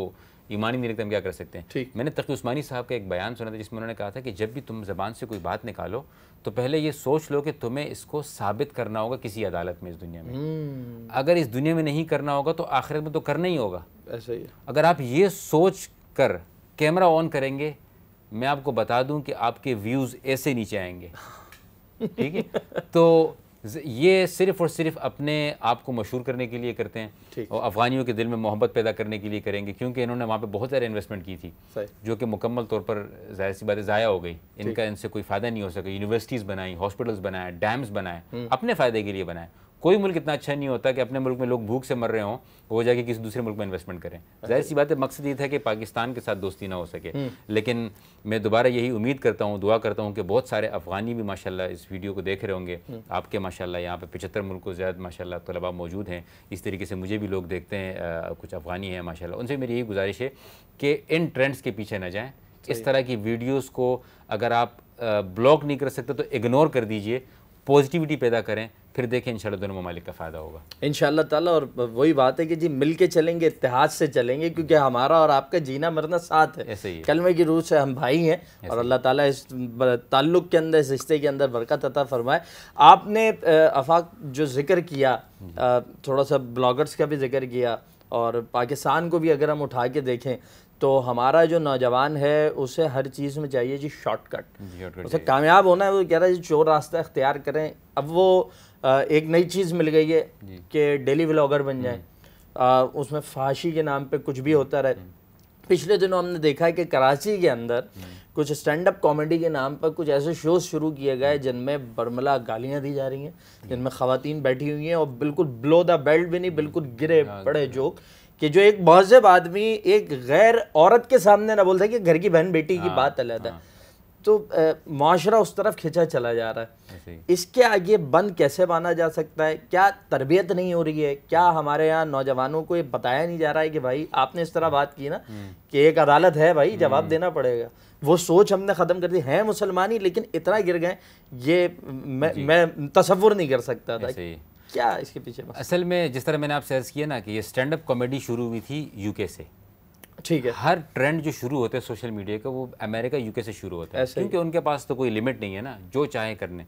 ईमानी नहीं रखते हम क्या कर सकते हैं मैंने तकी उस्मानी साहब का एक बयान सुना था जिसमें उन्होंने कहा था कि जब भी तुम जबान से कोई बात निकालो तो पहले ये सोच लो कि तुम्हें इसको साबित करना होगा किसी अदालत में इस दुनिया में हम्म। अगर इस दुनिया में नहीं करना होगा तो आखिरत में तो करना ही होगा ऐसा ही अगर आप ये सोच कर कैमरा ऑन करेंगे मैं आपको बता दूं कि आपके व्यूज़ ऐसे नीचे आएंगे ठीक है [laughs] तो ये सिर्फ और सिर्फ अपने आप को मशहूर करने के लिए करते हैं और अफगानियों के दिल में मोहब्बत पैदा करने के लिए करेंगे क्योंकि इन्होंने वहाँ पे बहुत सारे इन्वेस्टमेंट की थी जो कि मुकम्मल तौर पर जाहिर सी बातें ज़ाया हो गई इनका इनसे कोई फ़ायदा नहीं हो सका यूनिवर्सिटीज़ बनाई हॉस्पिटल्स बनाए डैम्स बनाए हम्म। अपने फ़ायदे के लिए बनाए कोई मुल्क इतना अच्छा नहीं होता कि अपने मुल्क में लोग भूख से मर रहे हों वो जाके किसी दूसरे मुल्क में इन्वेस्टमेंट करें जाहिर सी बात है मकसद ये था कि पाकिस्तान के साथ दोस्ती ना हो सके हम्म। लेकिन मैं दोबारा यही उम्मीद करता हूँ दुआ करता हूँ कि बहुत सारे अफगानी भी माशाल्लाह इस वीडियो को देख रहे होंगे हम्म। आपके माशाल्लाह यहाँ पे पचहत्तर मुल्क को ज़्यादा माशाल्लाह तलबा मौजूद हैं इस तरीके से मुझे भी लोग देखते हैं कुछ अफगानी हैं माशाल्लाह उनसे मेरी यही गुजारिश है कि इन ट्रेंड्स के पीछे ना जाएँ इस तरह की वीडियोज़ को अगर आप ब्लॉक नहीं कर सकते तो इग्नोर कर दीजिए पॉजिटिविटी पैदा करें फिर देखें इन दोनों ममालिक का फ़ायदा होगा इन ताला और वही बात है कि जी मिल के चलेंगे इतिहाद से चलेंगे क्योंकि हमारा और आपका जीना मरना साथ है ऐसे ही कलमे की रूह से हम भाई हैं और अल्लाह ताला इस ताल्लुक़ के अंदर इस रिश्ते के अंदर बरकत अता फरमाए आपने अफाक जो जिक्र किया थोड़ा सा ब्लॉगर्स का भी जिक्र किया और पाकिस्तान को भी अगर हम उठा के देखें तो हमारा जो नौजवान है उसे हर चीज़ में चाहिए जी शॉर्टकट उसे कामयाब होना है वो कह रहा है जी चोर रास्ता अख्तियार करें अब वो एक नई चीज़ मिल गई है कि डेली व्लॉगर बन जाए हम्म। उसमें फाशी के नाम पे कुछ भी होता रहे हम्म। पिछले दिनों हमने देखा है कि कराची के अंदर हम्म। कुछ स्टैंड अप कॉमेडी के नाम पर कुछ ऐसे शोज़ शुरू किए गए जिनमें बर्मला गालियाँ दी जा रही हैं जिनमें खातन बैठी हुई हैं और बिल्कुल ब्लो द बेल्ट भी नहीं बिल्कुल गिरे पड़े जोक कि जो एक महजब आदमी एक गैर औरत के सामने ना बोलता कि घर की बहन बेटी की हाँ, बात अलग है हाँ। तो माशरा उस तरफ खिंचा चला जा रहा है इसके आगे बंद कैसे माना जा सकता है क्या तरबियत नहीं हो रही है क्या हमारे यहाँ नौजवानों को ये बताया नहीं जा रहा है कि भाई आपने इस तरह hmm. बात की ना hmm. कि एक अदालत है भाई जवाब hmm. देना पड़ेगा वो सोच हमने ख़त्म कर दी है मुसलमान ही लेकिन इतना गिर गए ये मैं मैं तस्वुर नहीं कर सकता था क्या इसके पीछे असल में जिस तरह मैंने आपसे अर्ज़ किया ना कि ये स्टैंड अप कॉमेडी शुरू हुई थी यूके से ठीक है हर ट्रेंड जो शुरू होते हैं सोशल मीडिया का वो अमेरिका यूके से शुरू होता है क्योंकि उनके पास तो कोई लिमिट नहीं है ना जो चाहे करने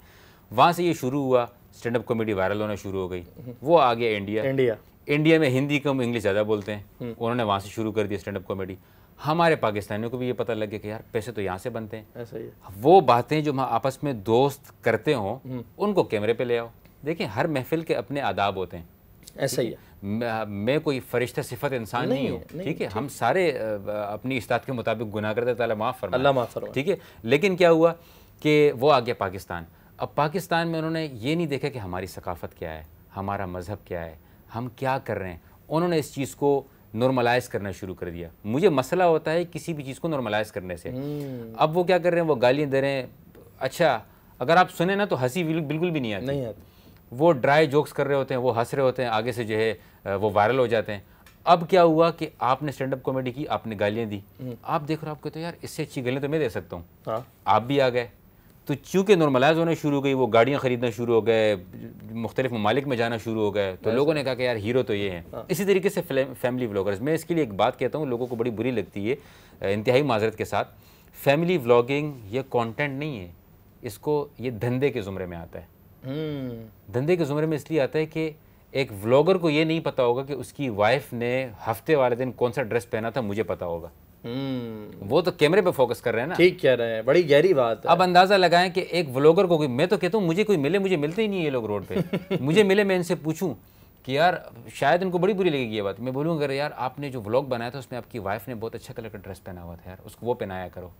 वहाँ से ये शुरू हुआ स्टैंड अप कॉमेडी वायरल होना शुरू हो गई हम्म। वो आ गया इंडिया इंडिया इंडिया में हिंदी कम इंग्लिश ज़्यादा बोलते हैं हम्म। उन्होंने वहाँ से शुरू कर दिया स्टैंड अप कॉमेडी हमारे पाकिस्तानियों को भी ये पता गया कि यार पैसे तो यहाँ से बनते हैं ऐसा ही है। वो बातें जो हम आपस में दोस्त करते हों हम्म। उनको कैमरे पे ले आओ देखिए हर महफिल के अपने आदाब होते हैं ऐसा ही है मैं कोई फरिश्ता सिफत इंसान नहीं, हूँ ठीक है हम सारे अपनी इस्ताद के मुताबिक गुना करते माफ़ फरमा तो अल्लाह माफ़ फरमा ठीक है लेकिन क्या हुआ कि वो आ गया पाकिस्तान अब पाकिस्तान में उन्होंने ये नहीं देखा कि हमारी सकाफत क्या है हमारा मज़हब क्या है हम क्या कर रहे हैं उन्होंने इस चीज़ को नॉर्मलाइज करना शुरू कर दिया मुझे मसला होता है किसी भी चीज़ को नॉर्मलाइज करने से हम्म। अब वो क्या कर रहे हैं वो गालियाँ दे रहे हैं अच्छा अगर आप सुने ना तो हंसी बिल्कुल भी नहीं आती नहीं आती वो ड्राई जोक्स कर रहे होते हैं वो हंस रहे होते हैं आगे से जो है वो वायरल हो जाते हैं अब क्या हुआ कि आपने स्टैंड अप कॉमेडी की आपने गालियाँ दी हम्म। आप देख रहे हो आप कहते हो यार इससे अच्छी गालियाँ तो मैं दे सकता हूँ हाँ। आप भी आ गए तो चूँकि नॉर्मलाइज होने शुरू हो गई वो गाड़ियाँ ख़रीदना शुरू हो गए मुख्तलिफ ममालिक में जाना शुरू हो गए तो लोगों ने कहा कि यार हीरो तो ये हैं हाँ। इसी तरीके से फैमिली व्लॉगर्स मैं इसके लिए एक बात कहता हूँ लोगों को बड़ी बुरी लगती है इंतहाई माजरत के साथ फैमिली व्लॉगिंग ये कॉन्टेंट नहीं है इसको ये धंधे के ज़ुमरे में आता है हम्म। धंधे के ज़ुमरे में इसलिए आता है कि एक व्लॉगर को ये नहीं पता होगा कि उसकी वाइफ ने हफ्ते वाले दिन कौन सा ड्रेस पहना था मुझे पता होगा हम्म। वो तो कैमरे पे फोकस कर रहे हैं ना ठीक कह रहे हैं बड़ी गहरी बात है अब अंदाजा लगाएं कि एक व्लॉगर को कोई मैं तो कहता हूँ मुझे कोई मिले मुझे मिलते ही नहीं ये लोग रोड पे [laughs] मुझे मिले मैं इनसे पूछूं कि यार शायद इनको बड़ी बुरी लगेगी ये बात मैं बोलूँगा यार आपने जो व्लॉग बनाया था उसमें आपकी वाइफ ने बहुत अच्छा कलर का ड्रेस पहना हुआ था यार उसको वो पहनाया करो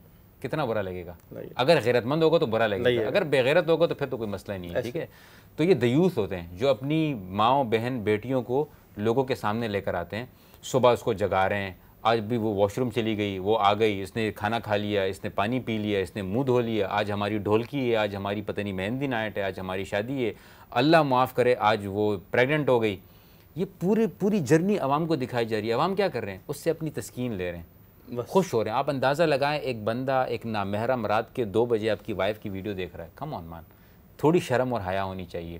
कितना बुरा लगेगा अगर गैरतमंद होगा तो बुरा लगेगा अगर बेगैरत होगा तो फिर तो कोई मसला नहीं है ठीक है तो ये दयूस होते हैं जो अपनी माओ बहन बेटियों को लोगों के सामने लेकर आते हैं सुबह उसको जगा रहे हैं आज भी वो वॉशरूम चली गई वो आ गई इसने खाना खा लिया इसने पानी पी लिया इसने मुंह धो लिया आज हमारी ढोलकी है आज हमारी पता नहीं मेहंदी नाइट है आज हमारी शादी है अल्लाह माफ़ करे आज वो प्रेगनेंट हो गई ये पूरी पूरी जर्नी आवाम को दिखाई जा रही है आवाम क्या कर रहे हैं उससे अपनी तस्कीन ले रहे हैं खुश हो रहे हैं आप अंदाज़ा लगाएं एक बंदा एक नामहरम रात के दो बजे आपकी वाइफ की वीडियो देख रहा है कम ऑन मान थोड़ी शर्म और हया होनी चाहिए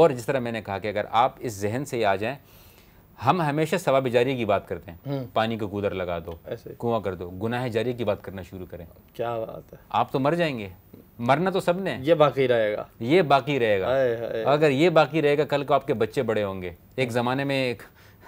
और जिस तरह मैंने कहा कि अगर आप इस जहन से आ जाएं हम हमेशा सवाब जारी की बात करते हैं हम्म। पानी को कूदर लगा दो कुआं कर दो गुनाह जारी की बात करना शुरू करें क्या बात है आप तो मर जाएंगे मरना तो सबने ये बाकी रहेगा ये बाकी रहेगा अगर ये बाकी रहेगा कल को आपके बच्चे बड़े होंगे एक ज़माने में एक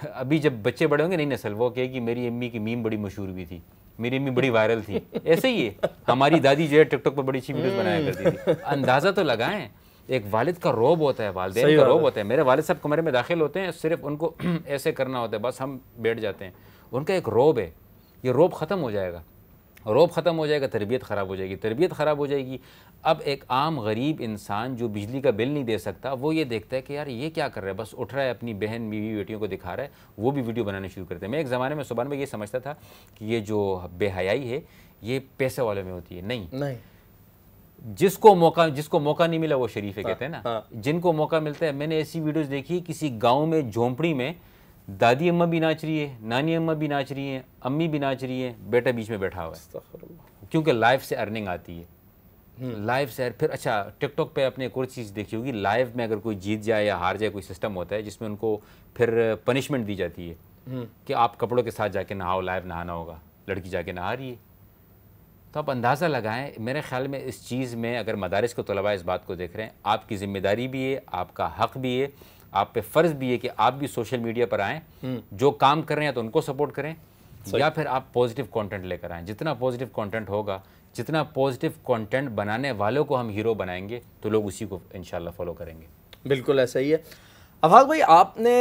[laughs] अभी जब बच्चे बड़े होंगे नहीं नस्ल वो कहे कि मेरी अम्मी की मीम बड़ी मशहूर हुई थी मेरी अम्मी बड़ी वायरल थी [laughs] ऐसे ही है हमारी दादी जो है टिकटॉक पर बड़ी अच्छी वीडियोज हम्म। बनाया करती थी अंदाज़ा तो लगाएं एक वालिद का रोब होता है वालदे का रोब होता है मेरे वालिद साहब कमरे में दाखिल होते हैं सिर्फ उनको [clears throat] ऐसे करना होता है बस हम बैठ जाते हैं उनका एक रोब है ये रोब ख़त्म हो जाएगा रोब ख़त्म हो जाएगा तरबियत ख़राब हो जाएगी तरबियत ख़राब हो जाएगी अब एक आम गरीब इंसान जो बिजली का बिल नहीं दे सकता वो ये देखता है कि यार ये क्या कर रहा है बस उठ रहा है अपनी बहन बीवी बेटियों को दिखा रहा है वो भी वीडियो बनाना शुरू करते हैं मैं एक ज़माने में सुबह में ये समझता था कि ये जो बेहयाई है ये पैसे वाले में होती है नहीं नहीं जिसको मौका जिसको मौका नहीं मिला वो शरीफ है हाँ, कहते हैं ना हाँ। जिनको मौका मिलता है मैंने ऐसी वीडियोज़ देखी किसी गाँव में झोंपड़ी में दादी अम्मा भी नाच रही है नानी अम्मा भी नाच रही हैं अम्मी भी नाच रही हैं बेटा बीच में बैठा हुआ है क्योंकि लाइफ से अर्निंग आती है लाइव सैर फिर अच्छा टिकटॉक पे आपने एक और चीज़ देखी होगी लाइव में अगर कोई जीत जाए या हार जाए कोई सिस्टम होता है जिसमें उनको फिर पनिशमेंट दी जाती है हम्म। कि आप कपड़ों के साथ जाके नहाओ लाइव नहाना होगा लड़की जाके नहा रही है तो आप अंदाज़ा लगाएं मेरे ख्याल में इस चीज़ में अगर मदारस को तलबा इस बात को देख रहे हैं आपकी ज़िम्मेदारी भी है आपका हक़ भी है आप पे फ़र्ज़ भी है कि आप भी सोशल मीडिया पर आएँ हम्म। जो काम कर रहे हैं तो उनको सपोर्ट करें या फिर आप पॉजिटिव कंटेंट लेकर आएँ जितना पॉजिटिव कंटेंट होगा जितना पॉजिटिव कंटेंट बनाने वालों को हम हीरो बनाएंगे तो लोग उसी को इन फॉलो करेंगे बिल्कुल ऐसा ही है अभाग भाई आपने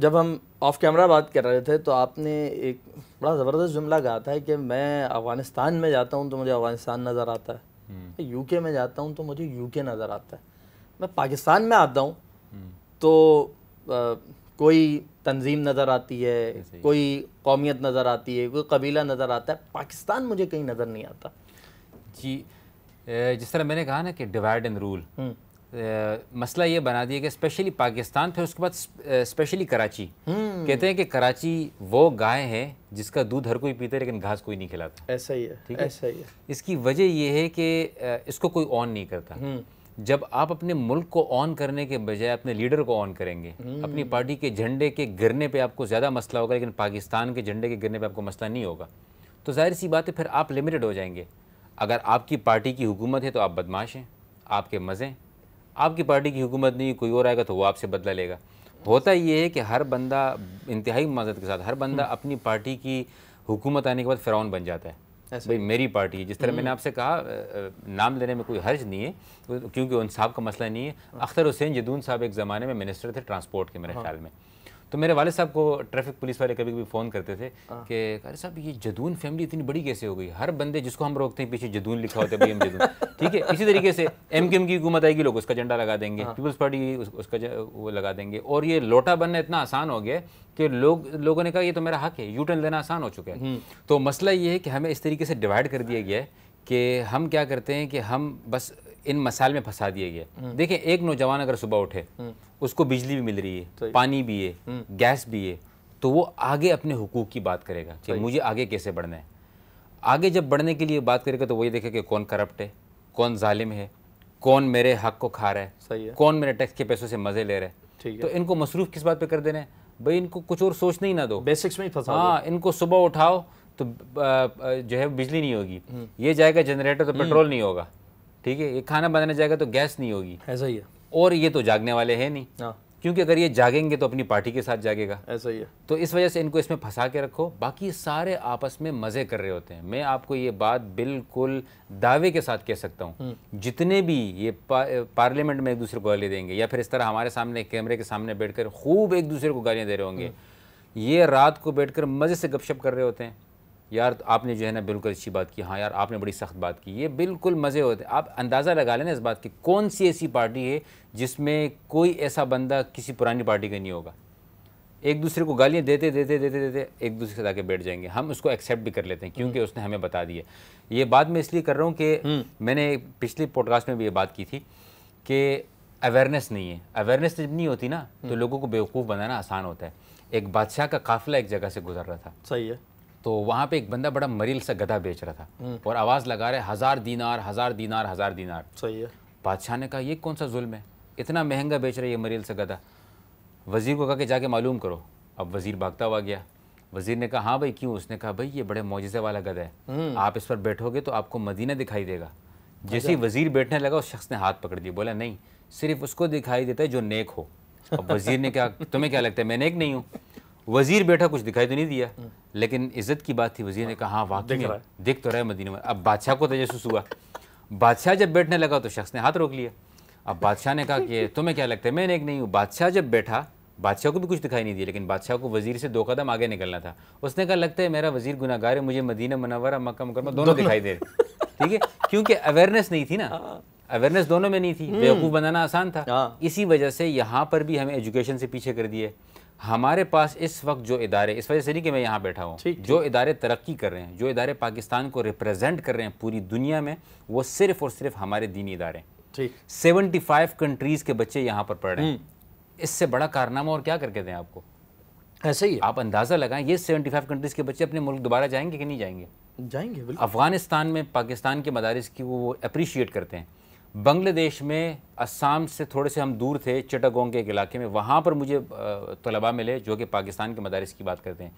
जब हम ऑफ कैमरा बात कर रहे थे तो आपने एक बड़ा ज़बरदस्त जुमला कहा था कि मैं अफ़गानिस्तान में जाता हूँ तो मुझे अफ़गानिस्तान नज़र आता है यू हम्म। यूके में जाता हूँ तो मुझे यूके नज़र आता है मैं पाकिस्तान में आता हूँ हम्म। तो कोई तंजीम नज़र आती है कोई कौमियत नज़र आती है कोई कबीला नज़र आता है पाकिस्तान मुझे कहीं नज़र नहीं आता जी जिस तरह मैंने कहा ना कि डिवाइड एंड रूल मसला ये बना दिया कि स्पेशली पाकिस्तान फिर उसके बाद स्पेशली कराची हम्म। कहते हैं कि कराची वो गाय है जिसका दूध हर कोई पीता है लेकिन घास कोई नहीं खिलाता ऐसा ही है ठीक है ऐसा ही है इसकी वजह यह है कि इसको कोई ऑन नहीं करता हम्म। जब आप अपने मुल्क को ऑन करने के बजाय अपने लीडर को ऑन करेंगे हम्म। अपनी पार्टी के झंडे के गिरने पे आपको ज़्यादा मसला होगा लेकिन पाकिस्तान के झंडे के गिरने पे आपको मसला नहीं होगा तो जाहिर सी बात है फिर आप लिमिटेड हो जाएंगे अगर आपकी पार्टी की हुकूमत है तो आप बदमाश हैं आपके मज़े आपकी पार्टी की हुकूमत नहीं कोई और आएगा तो वो आपसे बदला लेगा होता ये है कि हर बंदा इंतहाई मदद के साथ हर बंदा हम्म। अपनी पार्टी की हुकूमत आने के बाद फ़िरौन बन जाता है भाई मेरी पार्टी है जिस तरह मैंने हम्म। आपसे कहा नाम लेने में कोई हर्ज नहीं है क्योंकि उन साहब का मसला नहीं है हाँ। अख्तर हुसैन जदून साहब एक ज़माने में मिनिस्टर थे ट्रांसपोर्ट के मेरे हाँ। ख्याल में तो मेरे वाले साहब को ट्रैफिक पुलिस वाले कभी कभी फ़ोन करते थे हाँ। कि अरे साहब ये जदून फैमिली इतनी बड़ी कैसे हो गई हर बंदे जिसको हम रोकते हैं पीछे जदून लिखा होता है भाई एम जदून [laughs] ठीक है इसी तरीके से एम के एम की हुकूमत आएगी लोग उसका झंडा लगा देंगे पीपल्स हाँ। पार्टी उसका वो लगा देंगे और ये लोटा बनना इतना आसान हो गया कि लोग लोगों ने कहा ये तो मेरा हक है यू टर्न लेना आसान हो चुका है हम्म। तो मसला ये है कि हमें इस तरीके से डिवाइड कर दिया गया है कि हम क्या करते हैं कि हम बस इन मसाइल में फंसा दिया गया हम्म। देखिए एक नौजवान अगर सुबह उठे हम्म। उसको बिजली भी मिल रही है पानी भी है हम्म। गैस भी है तो वो आगे अपने हुकूक की बात करेगा कि मुझे आगे कैसे बढ़ना है आगे जब बढ़ने के लिए बात करेगा तो वो ये देखेगा कि कौन करप्ट है कौन जालिम है कौन मेरे हक को खा रहा है सही है कौन मेरे टैक्स के पैसों से मज़े ले रहे हैं ठीक है तो इनको मसरूफ़ किस बात पे कर देना है भाई इनको कुछ और सोचने ही ना दो बेसिक्स में ही फंसा हाँ इनको सुबह उठाओ तो जो है बिजली नहीं होगी ये जाएगा जनरेटर तो पेट्रोल नहीं होगा ठीक है ये खाना बनाने जाएगा तो गैस नहीं होगी ऐसा ही है और ये तो जागने वाले हैं नहीं हाँ। क्योंकि अगर ये जागेंगे तो अपनी पार्टी के साथ जागेगा ऐसा ही है तो इस वजह से इनको इसमें फंसा के रखो बाकी सारे आपस में मज़े कर रहे होते हैं मैं आपको ये बात बिल्कुल दावे के साथ कह सकता हूँ हम्म। जितने भी ये पा, पार्लियामेंट में एक दूसरे को गाली देंगे या फिर इस तरह हमारे सामने कैमरे के सामने बैठकर खूब एक दूसरे को गालियाँ दे रहे होंगे हम्म। ये रात को बैठकर मज़े से गपशप कर रहे होते हैं यार आपने जो है ना बिल्कुल अच्छी बात की हाँ यार आपने बड़ी सख्त बात की ये बिल्कुल मज़े होते हैं आप अंदाज़ा लगा लेना इस बात की कौन सी ऐसी पार्टी है जिसमें कोई ऐसा बंदा किसी पुरानी पार्टी का नहीं होगा एक दूसरे को गालियाँ देते देते देते देते एक दूसरे से जाके बैठ जाएंगे हम उसको एक्सेप्ट भी कर लेते हैं क्योंकि हम्म। उसने हमें बता दिया ये बात मैं इसलिए कर रहा हूँ कि हम्म। मैंने पिछली पॉडकास्ट में भी ये बात की थी कि अवेयरनेस नहीं है अवेयरनेस जब नहीं होती ना तो हम्म। लोगों को बेवकूफ़ बनाना आसान होता है एक बादशाह का काफिला एक जगह से गुजर रहा था सही है तो वहाँ पे एक बंदा बड़ा मरील सा गधा बेच रहा था हम्म। और आवाज़ लगा रहे हज़ार दीनार हज़ार दीनार हज़ार दीनार सही है बादशाह ने कहा ये कौन सा जुल्म है इतना महंगा बेच रहा है ये मरील सा गधा वज़ीर को कहा कि जाके मालूम करो अब वज़ीर भागता हुआ गया वज़ीर ने कहा हाँ भाई क्यों उसने कहा भाई ये बड़े मुआजे वाला गधा है हम्म। आप इस पर बैठोगे तो आपको मदीना दिखाई देगा अच्छा। जैसे ही वज़ीर बैठने लगा उस शख्स ने हाथ पकड़ दिया बोला नहीं सिर्फ उसको दिखाई देता है जो नेक हो अब वज़ीर ने कहा तुम्हें क्या लगता है मैं नेक नहीं हूँ वज़ीर बैठा कुछ दिखाई तो नहीं दिया हम्म। लेकिन इज्जत की बात थी वजीर ने कहा हाँ वाकई में दिख तो रहे मदीने में अब बादशाह को तजस हुआ बादशाह जब बैठने लगा तो शख्स ने हाथ रोक लिया अब बादशाह ने कहा कि तुम्हें क्या लगता है मैंने एक नहीं हूँ बादशाह जब बैठा बादशाह को भी कुछ दिखाई नहीं दिया लेकिन बादशाह को वजीर से दो कदम आगे निकलना था उसने कहा लगता है मेरा वजीर गुनागार है मुझे मदीना मनवरा मक्का मुकरमा दोनों दिखाई दे ठीक है क्योंकि अवेयरनेस नहीं थी ना अवेयरनेस हाँ। दोनों में नहीं थी हम्म। बेवकूफ़ बनाना आसान था हाँ। इसी वजह से यहाँ पर भी हमें एजुकेशन से पीछे कर दिए हमारे पास इस वक्त जो इदारे इस वजह से नहीं कि मैं यहाँ बैठा हूँ जो इदारे तरक्की कर रहे हैं जो इदारे पाकिस्तान को रिप्रेजेंट कर रहे हैं पूरी दुनिया में वो सिर्फ और सिर्फ हमारे दीनी इदारे हैं सेवेंटी फाइव कंट्रीज़ के बच्चे यहाँ पर पढ़ रहे हैं हम्म। इससे बड़ा कारनामा और क्या करके दें आपको ऐसे ही आप अंदाज़ा लगाएं ये सेवेंटी फाइव कंट्रीज़ के बच्चे अपने मुल्क दोबारा जाएंगे कि नहीं जाएंगे जाएंगे अफगानिस्तान में पाकिस्तान के मदारस की वो अप्रिशिएट करते हैं बांग्लादेश में असम से थोड़े से हम दूर थे चटागोंग के एक इलाके में वहाँ पर मुझे तलबा मिले जो कि पाकिस्तान के मदारस की बात करते हैं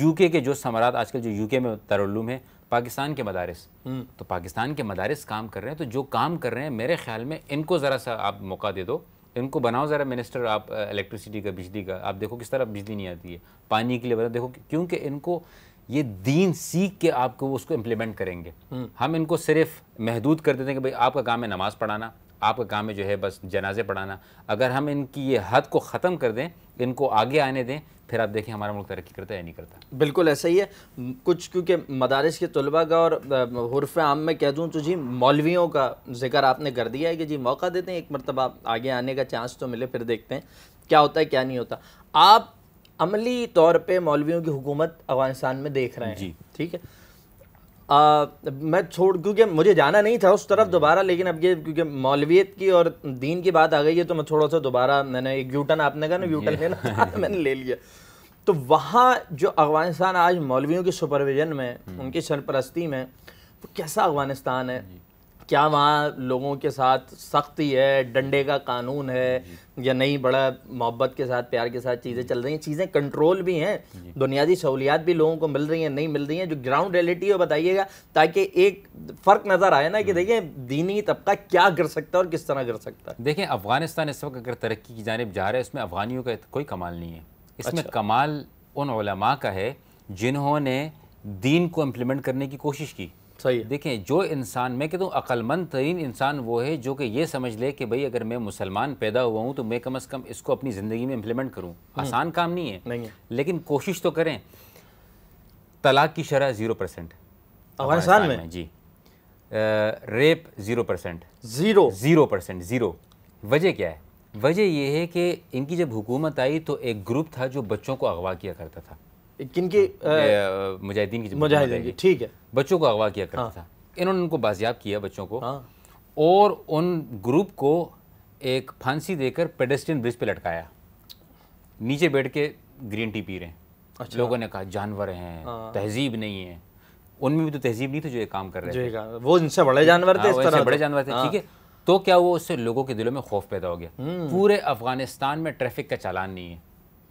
यूके के जो समारात आजकल जो यूके में दारुलूम है पाकिस्तान के मदारस हम्म। तो पाकिस्तान के मदारस काम कर रहे हैं तो जो काम कर रहे हैं मेरे ख्याल में इनको ज़रा सा आप मौका दे दो इनको बनाओ ज़रा मिनिस्टर आप इलेक्ट्रिसिटी का बिजली का आप देखो किस तरह बिजली नहीं आती है पानी के लिए बना देखो क्योंकि इनको ये दीन सीख के आपको उसको इम्प्लीमेंट करेंगे हम्म। हम इनको सिर्फ महदूद कर देते हैं कि भाई आपका काम है नमाज़ पढ़ाना आपका काम है जो है बस जनाजे पढ़ाना अगर हम इनकी ये हद को ख़त्म कर दें इनको आगे आने दें फिर आप देखें हमारा मुल्क तरक्की करता है या नहीं करता बिल्कुल ऐसा ही है कुछ क्योंकि मदारस के तलबा का और हरफ आम में कह दूँ तो जी मौलवियों का जिक्र आपने कर दिया है कि जी मौका देते हैं एक मरतबा आगे आने का चांस तो मिले फिर देखते हैं क्या होता है क्या नहीं होता आप अमली तौर पे मौलवियों की हुकूमत अफगानिस्तान में देख रहे हैं जी ठीक है आ, मैं छोड़ क्योंकि मुझे जाना नहीं था उस तरफ दोबारा लेकिन अब ये क्योंकि मौलवियत की और दीन की बात आ गई है तो मैं थोड़ा सा दोबारा मैंने एक यूटन आपने कहा ना यूटन लेना [laughs] तो मैंने ले लिया तो वहाँ जो अफगानिस्तान आज मौलवियों के सुपरविजन में हम्म। उनकी सरपरस्ती में वो तो कैसा अफगानिस्तान है क्या वहाँ लोगों के साथ सख्ती है डंडे का कानून है या नहीं बड़ा मोहब्बत के साथ प्यार के साथ चीज़ें चल रही हैं चीज़ें कंट्रोल भी हैं बुनियादी सहूलियात भी लोगों को मिल रही हैं नहीं मिल रही हैं जो ग्राउंड रियलिटी है बताइएगा ताकि एक फ़र्क नज़र आए ना कि देखिए दीनी तबका क्या कर सकता है और किस तरह कर सकता है देखें अफगानिस्तान इस वक्त अगर तरक्की की जानब जा रहा है उसमें अफगानियों का कोई कमाल नहीं है इसमें अच्छा। कमाल उन का है जिन्होंने दीन को इम्प्लीमेंट करने की कोशिश की सही है देखें जो इंसान मैं कहता हूँ अक्लमंद तरीन इंसान वो है जो कि ये समझ ले कि भाई अगर मैं मुसलमान पैदा हुआ हूँ तो मैं कम अज़ कम इसको अपनी ज़िंदगी में इम्प्लीमेंट करूँ हम्म। आसान काम नहीं है नहीं है लेकिन कोशिश तो करें तलाक की शरह ज़ीरो परसेंट अफगानिस्तान में जी रेप zero percent zero zero percent zero वजह क्या है वजह यह है कि इनकी जब हुकूमत आई तो एक ग्रुप था जो बच्चों को अगवा किया करता था किन की हाँ, मुजाहिदीन की मुजाहिदीन की ठीक है बच्चों को अगवा किया करता हाँ। था इन्होंने उनको बाजियाब किया बच्चों को हाँ। और उन ग्रुप को एक फांसी देकर पेडेस्टियन ब्रिज पे लटकाया नीचे बैठ के ग्रीन टी पी रहे हैं अच्छा। लोगों ने कहा जानवर हैं तहजीब नहीं है उनमें भी तो तहजीब नहीं थी जो ये काम कर रहे थे वो इनसे बड़े जानवर थे इस तरह तो। बड़े जानवर थे ठीक है तो क्या वो उससे लोगों के दिलों में खौफ पैदा हो गया हम्म। पूरे अफगानिस्तान में ट्रैफिक का चालान नहीं है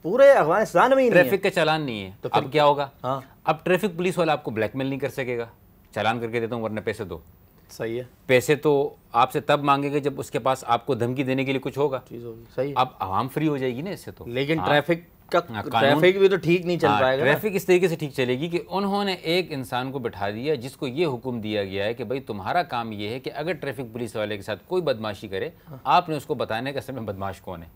पूरे अफगानिस्तान में ही ट्रैफिक का चालान नहीं है तो अब क्या होगा हाँ अब ट्रैफिक पुलिस वाला आपको ब्लैकमेल नहीं कर सकेगा चलान करके देता हूँ वरना पैसे दो सही है पैसे तो आपसे तब मांगेंगे जब उसके पास आपको धमकी देने के लिए कुछ होगा चीज होगी सही अब आवाम फ्री हो जाएगी ना इससे तो लेकिन हाँ। ट्रैफिक का हाँ, ट्रैफिक भी तो ठीक नहीं चल हाँ, पाएगा ट्रैफिक इस तरीके से ठीक चलेगी कि उन्होंने एक इंसान को बिठा दिया जिसको ये हुक्म दिया गया है कि भाई तुम्हारा काम ये है कि अगर ट्रैफिक पुलिस वाले के साथ कोई बदमाशी करे आपने उसको बताने का समय बदमाश कौन है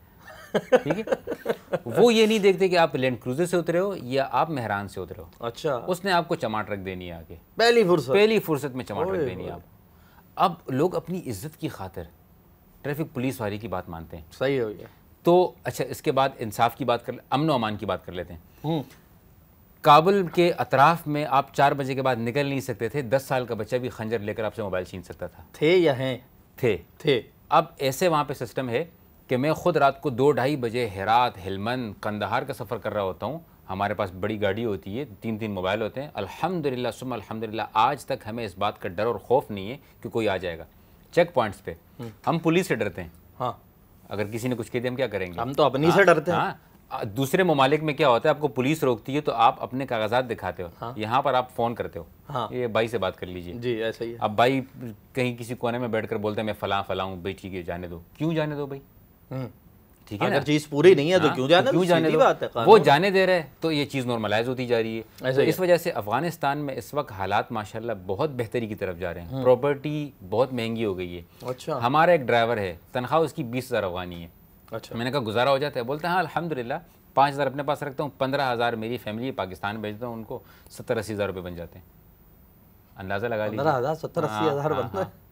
ठीक है वो ये नहीं देखते कि आप लैंड क्रूजर से उतरे हो या आप मेहरान से उतरे हो अच्छा उसने आपको चमाट रख देनी है आगे पहली फुर्सत पहली फुर्सत में चमाट रख देनी है आप अब लोग अपनी इज्जत की खातिर ट्रैफिक पुलिस वाली की बात मानते हैं सही हो गया तो अच्छा इसके बाद इंसाफ की बात कर अमन अमान की बात कर लेते हैं हम्म। काबुल के अतराफ में आप चार बजे के बाद निकल नहीं सकते थे दस साल का बच्चा भी खंजर लेकर आपसे मोबाइल छीन सकता था थे या हैं थे थे अब ऐसे वहाँ पे सिस्टम है कि मैं ख़ुद रात को दो ढाई बजे हेरात हिलमन कंदहार का सफ़र कर रहा होता हूँ हमारे पास बड़ी गाड़ी होती है तीन तीन मोबाइल होते हैं अल्हम्दुलिल्लाह सुम अल्हम्दुलिल्लाह आज तक हमें इस बात का डर और खौफ नहीं है कि कोई आ जाएगा चेक पॉइंट्स पे हम्म। हम पुलिस से डरते हैं हाँ अगर किसी ने कुछ कह दिया हम क्या करेंगे हम तो अपनी से हाँ, डरते हैं हाँ। दूसरे ममालिक में क्या होता है आपको पुलिस रोकती है तो आप अपने कागजात दिखाते हो हाँ। यहाँ पर आप फ़ोन करते हो हाँ। ये भाई से बात कर लीजिए जी ऐसा ही अब भाई कहीं किसी कोने में बैठकर बोलते हैं मैं फला फलाऊँ बैठी के जाने दो क्यों जाने दो भाई हम्म। ठीक है अगर चीज पूरी नहीं है तो हाँ, क्यों तो जाने क्यों जाने बात है वो जाने दे रहे तो ये चीज़ नॉर्मलाइज होती जा रही है तो इस वजह से अफगानिस्तान में इस वक्त हालात माशाल्लाह बहुत बेहतरी की तरफ जा रहे हैं प्रॉपर्टी हम्म। बहुत महंगी हो गई है अच्छा हमारा एक ड्राइवर है तनख्वाह उसकी बीस हज़ार अफगानी है अच्छा मैंने कहा गुजारा हो जाता है बोलते हैं हाँ अलहमदिल्ला पाँच हज़ार अपने पास रखता हूँ पंद्रह हज़ार मेरी फैमिली पाकिस्तान भेजता हूँ उनको सत्तर अस्सी हज़ार रुपये बन जाते हैं अंदाज़ा लगा लीजिए सत्तर अस्सी हाँ, हज़ार हाँ, बनता है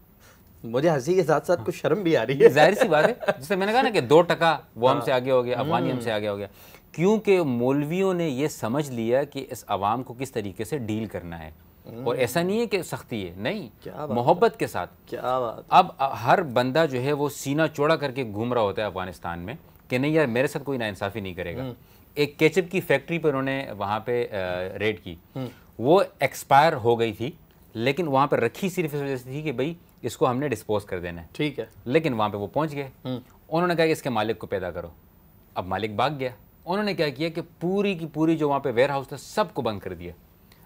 मुझे हंसी के साथ साथ कुछ शर्म भी आ रही है जाहिर सी बात है जिससे मैंने कहा ना कि दो टका वो हमसे आगे हो गया हम्म। अफवानी हमसे आगे हो गया क्योंकि मौलवियों ने ये समझ लिया कि इस आवाम को किस तरीके से डील करना है हम्म। और ऐसा नहीं है कि सख्ती है नहीं मोहब्बत के साथ क्या बात अब हर बंदा जो है वो सीना चौड़ा करके घूम रहा होता है अफगानिस्तान में कि नहीं यार मेरे साथ कोई नाइंसाफ़ी नहीं करेगा हम्म। एक केचप की फैक्ट्री पर उन्होंने वहाँ पे रेड की वो एक्सपायर हो गई थी लेकिन वहाँ पर रखी सिर्फ इस वजह से थी कि भाई इसको हमने डिस्पोज कर देना है ठीक है लेकिन वहाँ पे वो पहुँच गए हम्म। उन्होंने कहा कि इसके मालिक को पैदा करो अब मालिक भाग गया उन्होंने क्या किया कि पूरी की पूरी जो वहाँ पे वेयर हाउस था सबको बंद कर दिया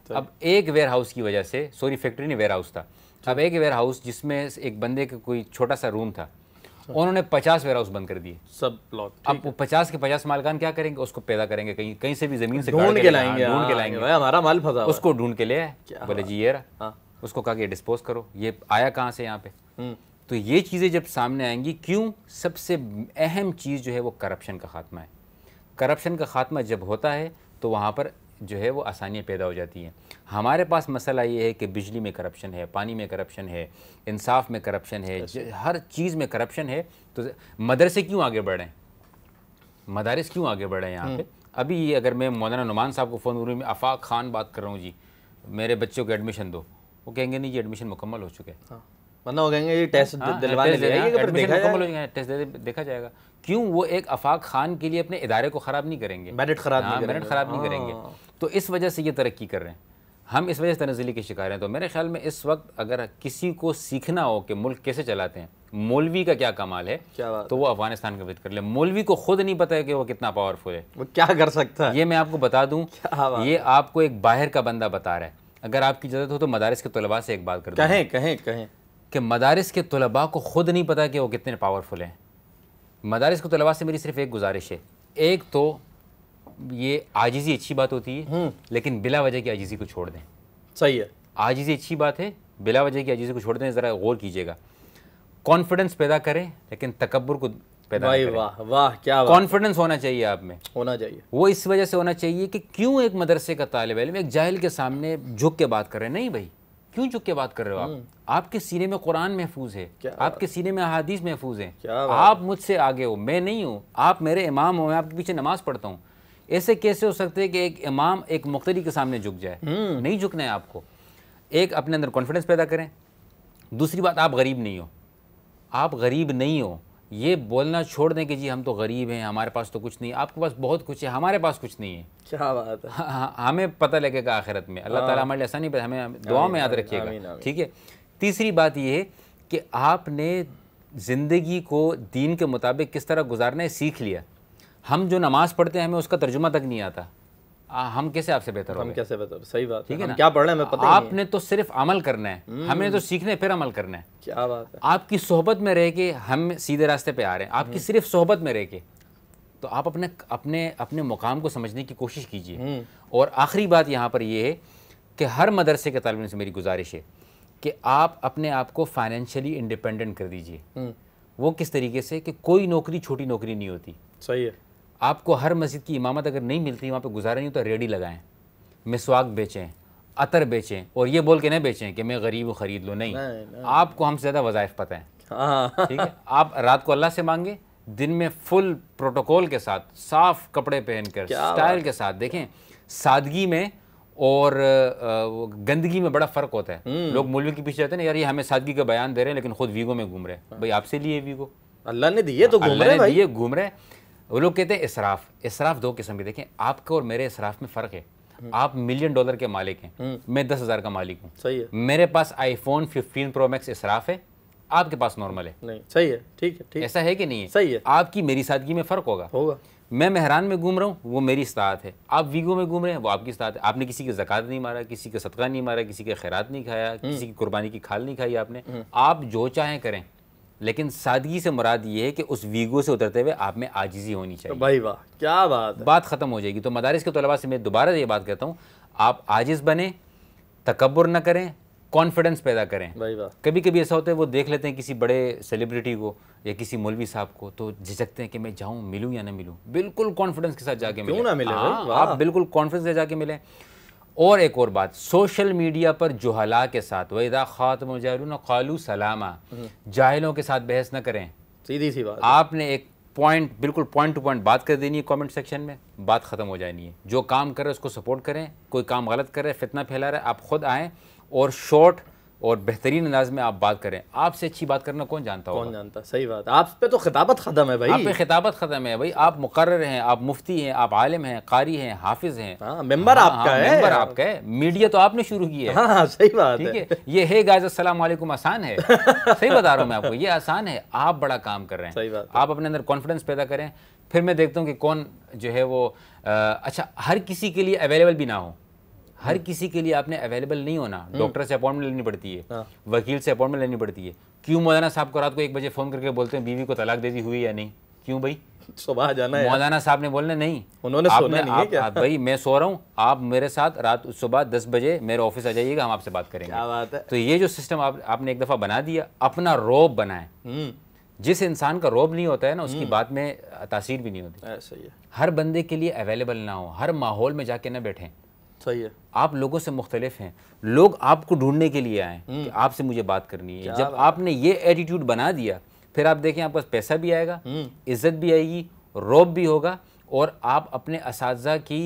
तो अब एक वेयर हाउस की वजह से सॉरी फैक्ट्री नहीं वेयर हाउस था तो अब एक वेयर हाउस जिसमें एक बंदे का कोई छोटा सा रूम था अच्छा। उन्होंने पचास वेयर हाउस बंद कर दिए सब प्लॉट अब वो पचास के पचास मालकान क्या करेंगे उसको पैदा करेंगे कहीं कहीं से भी जमीन से ढूंढ के लाएंगे ढूंढ के हाँ, लाएंगे हमारा माल फंसा उसको ढूंढ के ले आए बोले जी ये रहा हाँ। उसको कहा कि डिस्पोज करो ये आया कहाँ से यहाँ पे हम्म। तो ये चीज़ें जब सामने आएंगी क्यों सबसे अहम चीज़ जो है वो करप्शन का खात्मा है करप्शन का खात्मा जब होता है तो वहाँ पर जो है वो आसानियाँ पैदा हो जाती हैं हमारे पास मसला ये है कि बिजली में करप्शन है पानी में करप्शन है इंसाफ में करप्शन है हर चीज़ में करप्शन है तो मदरसे क्यों आगे बढ़ें मदारस क्यों आगे बढ़ें यहाँ पे हम्म। अभी अगर मैं मौलाना नुमान साहब को फ़ोन करूँ मैं अफाक खान बात कर रहा हूँ जी मेरे बच्चों को एडमिशन दो वो कहेंगे नहीं ये एडमिशन मुकम्मल हो चुके हैं हाँ। वो कहेंगे ये टेस्ट हाँ, हाँ, दिलवाने टेस्ट, टेस्ट देखा जाएगा क्यों वो एक अफाक खान के लिए अपने इदारे को ख़राब नहीं करेंगे मेरिट ख़राब हाँ, नहीं मेरिट ख़राब नहीं करेंगे तो इस वजह से ये तरक्की कर रहे हैं हम इस वजह से तनजिली के शिकार हैं तो मेरे ख्याल में इस वक्त अगर किसी को सीखना हो कि मुल्क कैसे चलाते हैं मौलवी का क्या कमाल है क्या तो वो अफगानिस्तान का विजिट कर ले मौलवी को खुद नहीं पता है कि वो कितना पावरफुल है वो क्या कर सकता है ये मैं आपको बता दूं ये आपको एक बाहर का बंदा बता रहा है अगर आपकी इजाज़त हो तो मदारस के तलबा से एक बात कर कहें कहें कहें कि मदारस के तलबा को ख़ुद नहीं पता कि वो कितने पावरफुल हैं मदारस के तलबा से मेरी सिर्फ एक गुजारिश है एक तो ये आजीज़ी अच्छी बात होती है हम्म। लेकिन बिला वजह की आजीज़ी को छोड़ दें सही है आजीज़ी अच्छी बात है बिला वजह की आजीज़ी को छोड़ दें ज़रा गौर कीजिएगा कॉन्फिडेंस पैदा करें लेकिन तकबर को वाह वाह क्या कॉन्फिडेंस होना चाहिए आप में होना चाहिए वो इस वजह से होना चाहिए कि क्यों एक मदरसे का तालब इलम एक जाहिल के सामने झुक के बात कर रहे हैं नहीं भाई क्यों झुक के बात कर रहे हो आप हम्म। आपके सीने में कुरान महफूज है आपके सीने में अहादीस महफूज है आप मुझसे आगे हो मैं नहीं हूँ आप मेरे इमाम हो मैं आपके पीछे नमाज पढ़ता हूँ ऐसे कैसे हो सकते हैं कि एक इमाम एक मुख्तरी के सामने झुक जाए हम्म। नहीं झुकना है आपको एक अपने अंदर कॉन्फिडेंस पैदा करें दूसरी बात आप गरीब नहीं हो आप गरीब नहीं हो ये बोलना छोड़ दें कि जी हम तो गरीब हैं हमारे पास तो कुछ नहीं आपके पास बहुत कुछ है हमारे पास कुछ नहीं है क्या बात है हाँ, हाँ हमें पता लगेगा आखिरत में अल्लाह ताला हाँ। हमारे लिए ऐसा नहीं पता हमें दुआ में याद रखिएगा ठीक है तीसरी बात ये है कि आपने ज़िंदगी को दीन के मुताबिक किस तरह गुजारना है सीख लिया हम जो नमाज़ पढ़ते हैं हमें उसका तर्जुमा तक नहीं आता हम कैसे आपसे बेहतर हम कैसे बेहतर सही बात ठीक है क्या पढ़ रहे हैं आपने तो सिर्फ अमल करना है हम्म। हमने तो सीखने फिर अमल करना है क्या बात है आपकी सोहबत में रह के हम सीधे रास्ते पे आ रहे हैं आपकी हम्म। सिर्फ सोहबत में रह के तो आप अपने अपने अपने मुकाम को समझने की कोशिश कीजिए हम्म। और आखिरी बात यहाँ पर यह है कि हर मदरसे के तालबिन से मेरी गुजारिश है कि आप अपने आप को फाइनेंशियली इंडिपेंडेंट कर दीजिए वो किस तरीके से कि कोई नौकरी छोटी नौकरी नहीं होती सही है आपको हर मस्जिद की इमामत अगर नहीं मिलती वहाँ पर गुजारा नहीं होता रेडी लगाएं मिसवाक बेचें अतर बेचें और ये बोल के नहीं बेचें कि मैं गरीब ख़रीद लूँ नहीं, नहीं, नहीं आपको हमसे ज़्यादा वज़ाइफ पता है हाँ। ठीक है आप रात को अल्लाह से मांगे दिन में फुल प्रोटोकॉल के साथ साफ कपड़े पहनकर स्टाइल के साथ देखें सादगी में और गंदगी में बड़ा फ़र्क होता है हम्म। लोग मुल्क के पीछे रहते हैं यार ये हमें सादगी का बयान दे रहे हैं लेकिन खुद वीगो में घूम रहे हैं हाँ। भाई आपसे लिए वीगो अल्लाह ने दिए तो घूम रहे हैं घूम रहे हैं वो लोग कहते हैं इसराफ इसराफ दो किस्म के देखें आपके और मेरे इसराफ में फ़र्क है हम्म। आप मिलियन डॉलर के मालिक हैं हम्म। मैं दस हज़ार का मालिक हूँ सही है मेरे पास आईफोन फिफ्टीन प्रो मैक्स इसराफ है आपके पास नॉर्मल है नहीं सही है ठीक है ठीक ऐसा है कि नहीं है सही है आपकी मेरी सादगी में फ़र्क होगा होगा मैं मेहरान में घूम रहा हूँ वो मेरी इस्तात है आप वीगो में घूम रहे हैं वो आपकी इस्तात है आपने किसी की जक़ात नहीं मारा किसी का सदका नहीं मारा किसी के खैरात नहीं खाया हम्म। किसी की कुर्बानी की खाल नहीं खाई आपने आप जो चाहें करें लेकिन सादगी से मुराद ये है कि उस वीगो से उतरते हुए आप में आजिजी होनी तो चाहिए तो भाई वाह क्या बात है? बात ख़त्म हो जाएगी तो मदारस के तलबा से मैं दोबारा ये बात करता हूँ आप आजिज़ बने तकबर ना करें कॉन्फिडेंस पैदा करें भाई वाह कभी कभी ऐसा होता है वो देख लेते हैं किसी बड़े सेलिब्रिटी को या किसी मौलवी साहब को तो झिझकते हैं कि मैं जाऊँ मिलूँ या ना मिलूँ बिल्कुल कॉन्फिडेंस के साथ जाके मिलूँ ना मिले हाँ, आप बिल्कुल कॉन्फिडेंस से जाके मिलें और एक और बात सोशल मीडिया पर जुहला के साथ वैदा खातम खालू सलामा हम्म। जाहिलों के साथ बहस न करें सीधी सी बात आपने एक पॉइंट बिल्कुल पॉइंट टू पॉइंट बात कर देनी है कमेंट सेक्शन में बात ख़त्म हो जानी है जो काम कर रहे उसको सपोर्ट करें कोई काम गलत कर रहे फितना फैला रहा है आप खुद आएँ और शॉर्ट और बेहतरीन अंदाज में आप बात करें आपसे अच्छी बात करना कौन जानता हो कौन जानता सही बात आप पे तो खिताबत ख़त्म है भाई आप पे खिताबत ख़त्म है भाई आप मुकर हैं आप मुफ्ती हैं आप आलिम हैं कारी हैं हाफिज हैं हाँ, मेंबर हाँ, आपका हाँ, है मेंबर आपका है मीडिया तो आपने शुरू की है हाँ, सही बात ठीक है ये है गाइज अस्सलाम वालेकुम आसान है [laughs] सही बता रहा हूँ मैं आपको ये आसान है आप बड़ा काम कर रहे हैं सही बात आप अपने अंदर कॉन्फिडेंस पैदा करें फिर मैं देखता हूँ कि कौन जो है वो अच्छा हर किसी के लिए अवेलेबल भी ना हो हर किसी के लिए आपने अवेलेबल नहीं होना डॉक्टर हम्म। से अपॉइंटमेंट लेनी पड़ती है हाँ। वकील से अपॉइंटमेंट लेनी पड़ती है क्यों मौलाना साहब को रात को एक बजे फ़ोन करके बोलते हैं बीवी को तलाक दे दी हुई या नहीं क्यों भाई सुबह जाना है मौलाना साहब ने बोलने नहीं उन्होंने सोना नहीं आप, है क्या आप भाई मैं सो रहा हूँ आप मेरे साथ रात सुबह दस बजे मेरे ऑफिस आ जाइएगा हम आपसे बात करेंगे क्या बात है तो ये जो सिस्टम आप, आपने एक दफ़ा बना दिया अपना रोब बनाए हम्म। जिस इंसान का रोब नहीं होता है ना उसकी हम्म। बात में तासीर भी नहीं होती सही है हर बंदे के लिए अवेलेबल ना हो हर माहौल में जाके ना बैठे सही है आप लोगों से मुख्तलिफ हैं लोग आपको ढूंढने के लिए आए कि हम्म। आपसे मुझे बात करनी है जब आपने ये एटीट्यूड बना दिया फिर आप देखें आपके पास पैसा भी आएगा हम्म। इज्जत भी आएगी रोब भी होगा और आप अपने इस की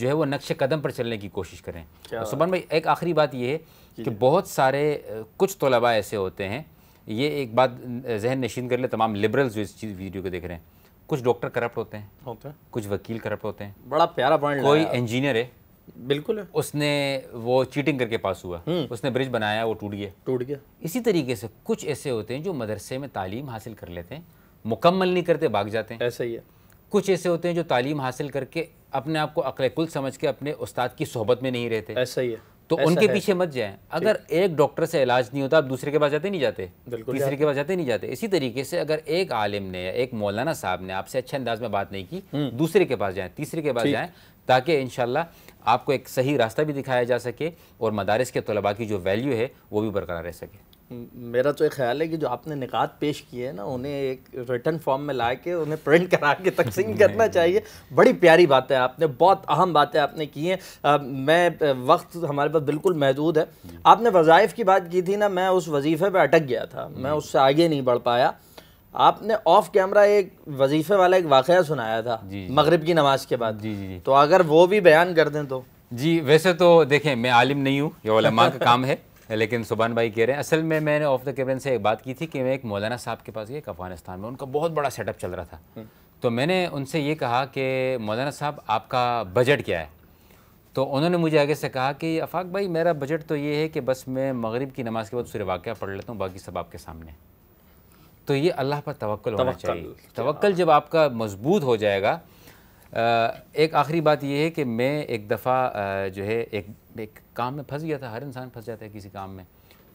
जो है वो नक्श कदम पर चलने की कोशिश करें तो सुबह भाई एक आखिरी बात ये है कि बहुत सारे कुछ तलबा ऐसे होते हैं ये एक बात जहन नशीन कर ले तमाम लिबरल्स जो इस चीज़ वीडियो को देख रहे हैं कुछ डॉक्टर करप्ट होते हैं होते हैं कुछ वकील करप्ट होते हैं बड़ा प्यारा पॉइंट कोई इंजीनियर है बिल्कुल है उसने वो चीटिंग करके पास हुआ हम्म। उसने ब्रिज बनाया वो टूट गया टूट गया इसी तरीके से कुछ ऐसे होते हैं जो मदरसे में तालीम हासिल कर लेते हैं मुकम्मल नहीं करते भाग जाते हैं ऐसा ही है कुछ ऐसे होते हैं जो तालीम हासिल करके अपने आप को अकल कुल समझ के अपने उस्ताद की सोहबत में नहीं रहते ऐसा ही है तो उनके है। पीछे मत जाएं अगर एक डॉक्टर से इलाज नहीं होता आप दूसरे के पास जाते नहीं जाते तीसरे के पास जाते नहीं जाते इसी तरीके से अगर एक आलिम ने या एक मौलाना साहब ने आपसे अच्छे अंदाज में बात नहीं की हम्म। दूसरे के पास जाएं तीसरे के पास जाएं ताकि इनशाला आपको एक सही रास्ता भी दिखाया जा सके और मदारस के तलबा की जो वैल्यू है वो भी बरकरार रह सके मेरा तो एक ख्याल है कि जो आपने निकात पेश किए हैं ना उन्हें एक रिटर्न फॉर्म में ला के उन्हें प्रिंट करा के तकसीम [laughs] करना चाहिए बड़ी प्यारी बातें आपने बहुत अहम बातें आपने की हैं मैं वक्त हमारे पास बिल्कुल महदूद है आपने वज़ाइफ की बात की थी ना मैं उस वजीफ़े पर अटक गया था मैं उससे आगे नहीं बढ़ पाया आपने ऑफ कैमरा एक वजीफे वाला एक वाक़ सुनाया था मगरब की नमाज के बाद जी जी तो अगर वो भी बयान कर दें तो जी वैसे तो देखें मैं आलिम नहीं हूँ ये वाला का काम है [laughs] लेकिन सुबहान भाई कह रहे हैं असल में मैंने ऑफ द कैमरन से एक बात की थी कि मैं एक मौलाना साहब के पास गया अफ़गानिस्तान में उनका बहुत बड़ा सेटअप चल रहा था हम्म। तो मैंने उनसे ये कहा कि मौलाना साहब आपका बजट क्या है तो उन्होंने मुझे आगे से कहा कि अफाक भाई मेरा बजट तो ये है कि बस मैं मगरब की नमाज़ के बाद सूर्य वाक़ पढ़ लेता हूँ बाकी सब आपके सामने तो ये अल्लाह पर तवक्ल होना चाहिए तवक्ल जब आपका मजबूत हो जाएगा एक आखिरी बात ये है कि मैं एक दफ़ा जो है एक एक काम में फंस गया था हर इंसान फंस जाता है किसी काम में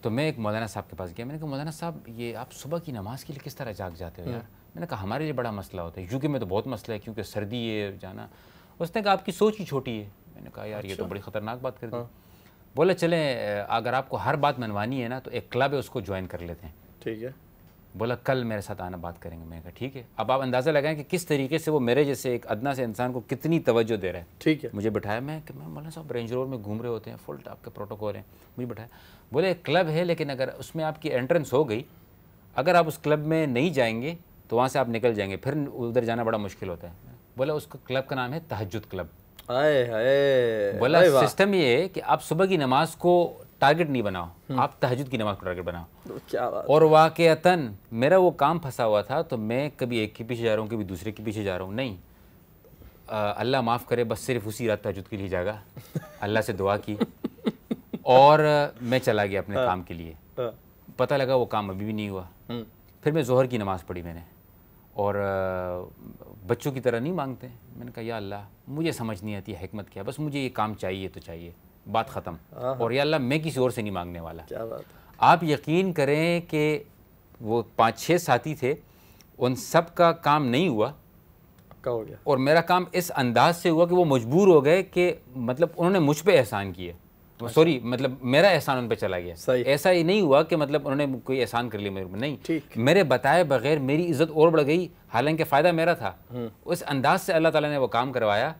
तो मैं एक मौलाना साहब के पास गया मैंने कहा मौलाना साहब ये आप सुबह की नमाज के लिए किस तरह जाग जाते हो हम्म। यार मैंने कहा हमारे लिए बड़ा मसला होता है यूके में तो बहुत मसला है क्योंकि सर्दी है जाना उसने कहा आपकी सोच ही छोटी है मैंने कहा यार ये तो अच्छा। बड़ी ख़तरनाक बात कर दी हाँ। बोले चलें अगर आपको हर बात मनवानी है ना तो एक क्लब है उसको ज्वाइन कर लेते हैं ठीक है बोला कल मेरे साथ आना बात करेंगे मैंने कहा ठीक है अब आप अंदाज़ा लगाएं कि किस तरीके से वो मेरे जैसे एक अदना से इंसान को कितनी तवज्जो दे रहा है ठीक है मुझे बिठाया मैं कि मैं बोला साहब रेंज रोड में घूम रहे होते हैं फुल आपके प्रोटोकॉल हैं मुझे बिठाया बोले क्लब है लेकिन अगर उसमें आपकी एंट्रेंस हो गई अगर आप उस क्लब में नहीं जाएंगे तो वहाँ से आप निकल जाएंगे फिर उधर जाना बड़ा मुश्किल होता है बोला उसका क्लब का नाम है तहजद क्लब आए हाय बोला सिस्टम ये है कि आप सुबह की नमाज को टारगेट नहीं बनाओ हम्म। आप तहजद की नमाज को टारगेट बनाओ तो क्या बात और वाक़ता मेरा वो काम फंसा हुआ था तो मैं कभी एक के पीछे जा रहा हूँ कभी दूसरे के पीछे जा रहा हूँ नहीं अल्लाह माफ़ करे बस सिर्फ उसी रात तहजद के लिए जागा [laughs] अल्लाह से दुआ की और मैं चला गया अपने हाँ। काम के लिए हाँ। पता लगा वो काम अभी भी नहीं हुआ हम्म। फिर मैं जोहर की नमाज़ पढ़ी मैंने और बच्चों की तरह नहीं मांगते मैंने कहा या अल्लाह मुझे समझ नहीं आती हमत क्या बस मुझे ये काम चाहिए तो चाहिए बात ख़त्म हाँ, हाँ। और ये अल्लाह मैं किसी और से नहीं मांगने वाला क्या बात आप यकीन करें कि वो पाँच छः साथी थे उन सब का काम नहीं हुआ हो गया और मेरा काम इस अंदाज से हुआ कि वो मजबूर हो गए कि मतलब उन्होंने मुझ पर एहसान किए अच्छा। सॉरी मतलब मेरा एहसान उन पर चला गया सही ऐसा ही नहीं हुआ कि मतलब उन्होंने कोई एहसान कर लिया मेरे पर नहीं मेरे बताए बगैर मेरी इज्जत और बढ़ गई हालांकि फ़ायदा मेरा था हम्म। उस अंदाज से अल्लाह ताला ने वो काम करवाया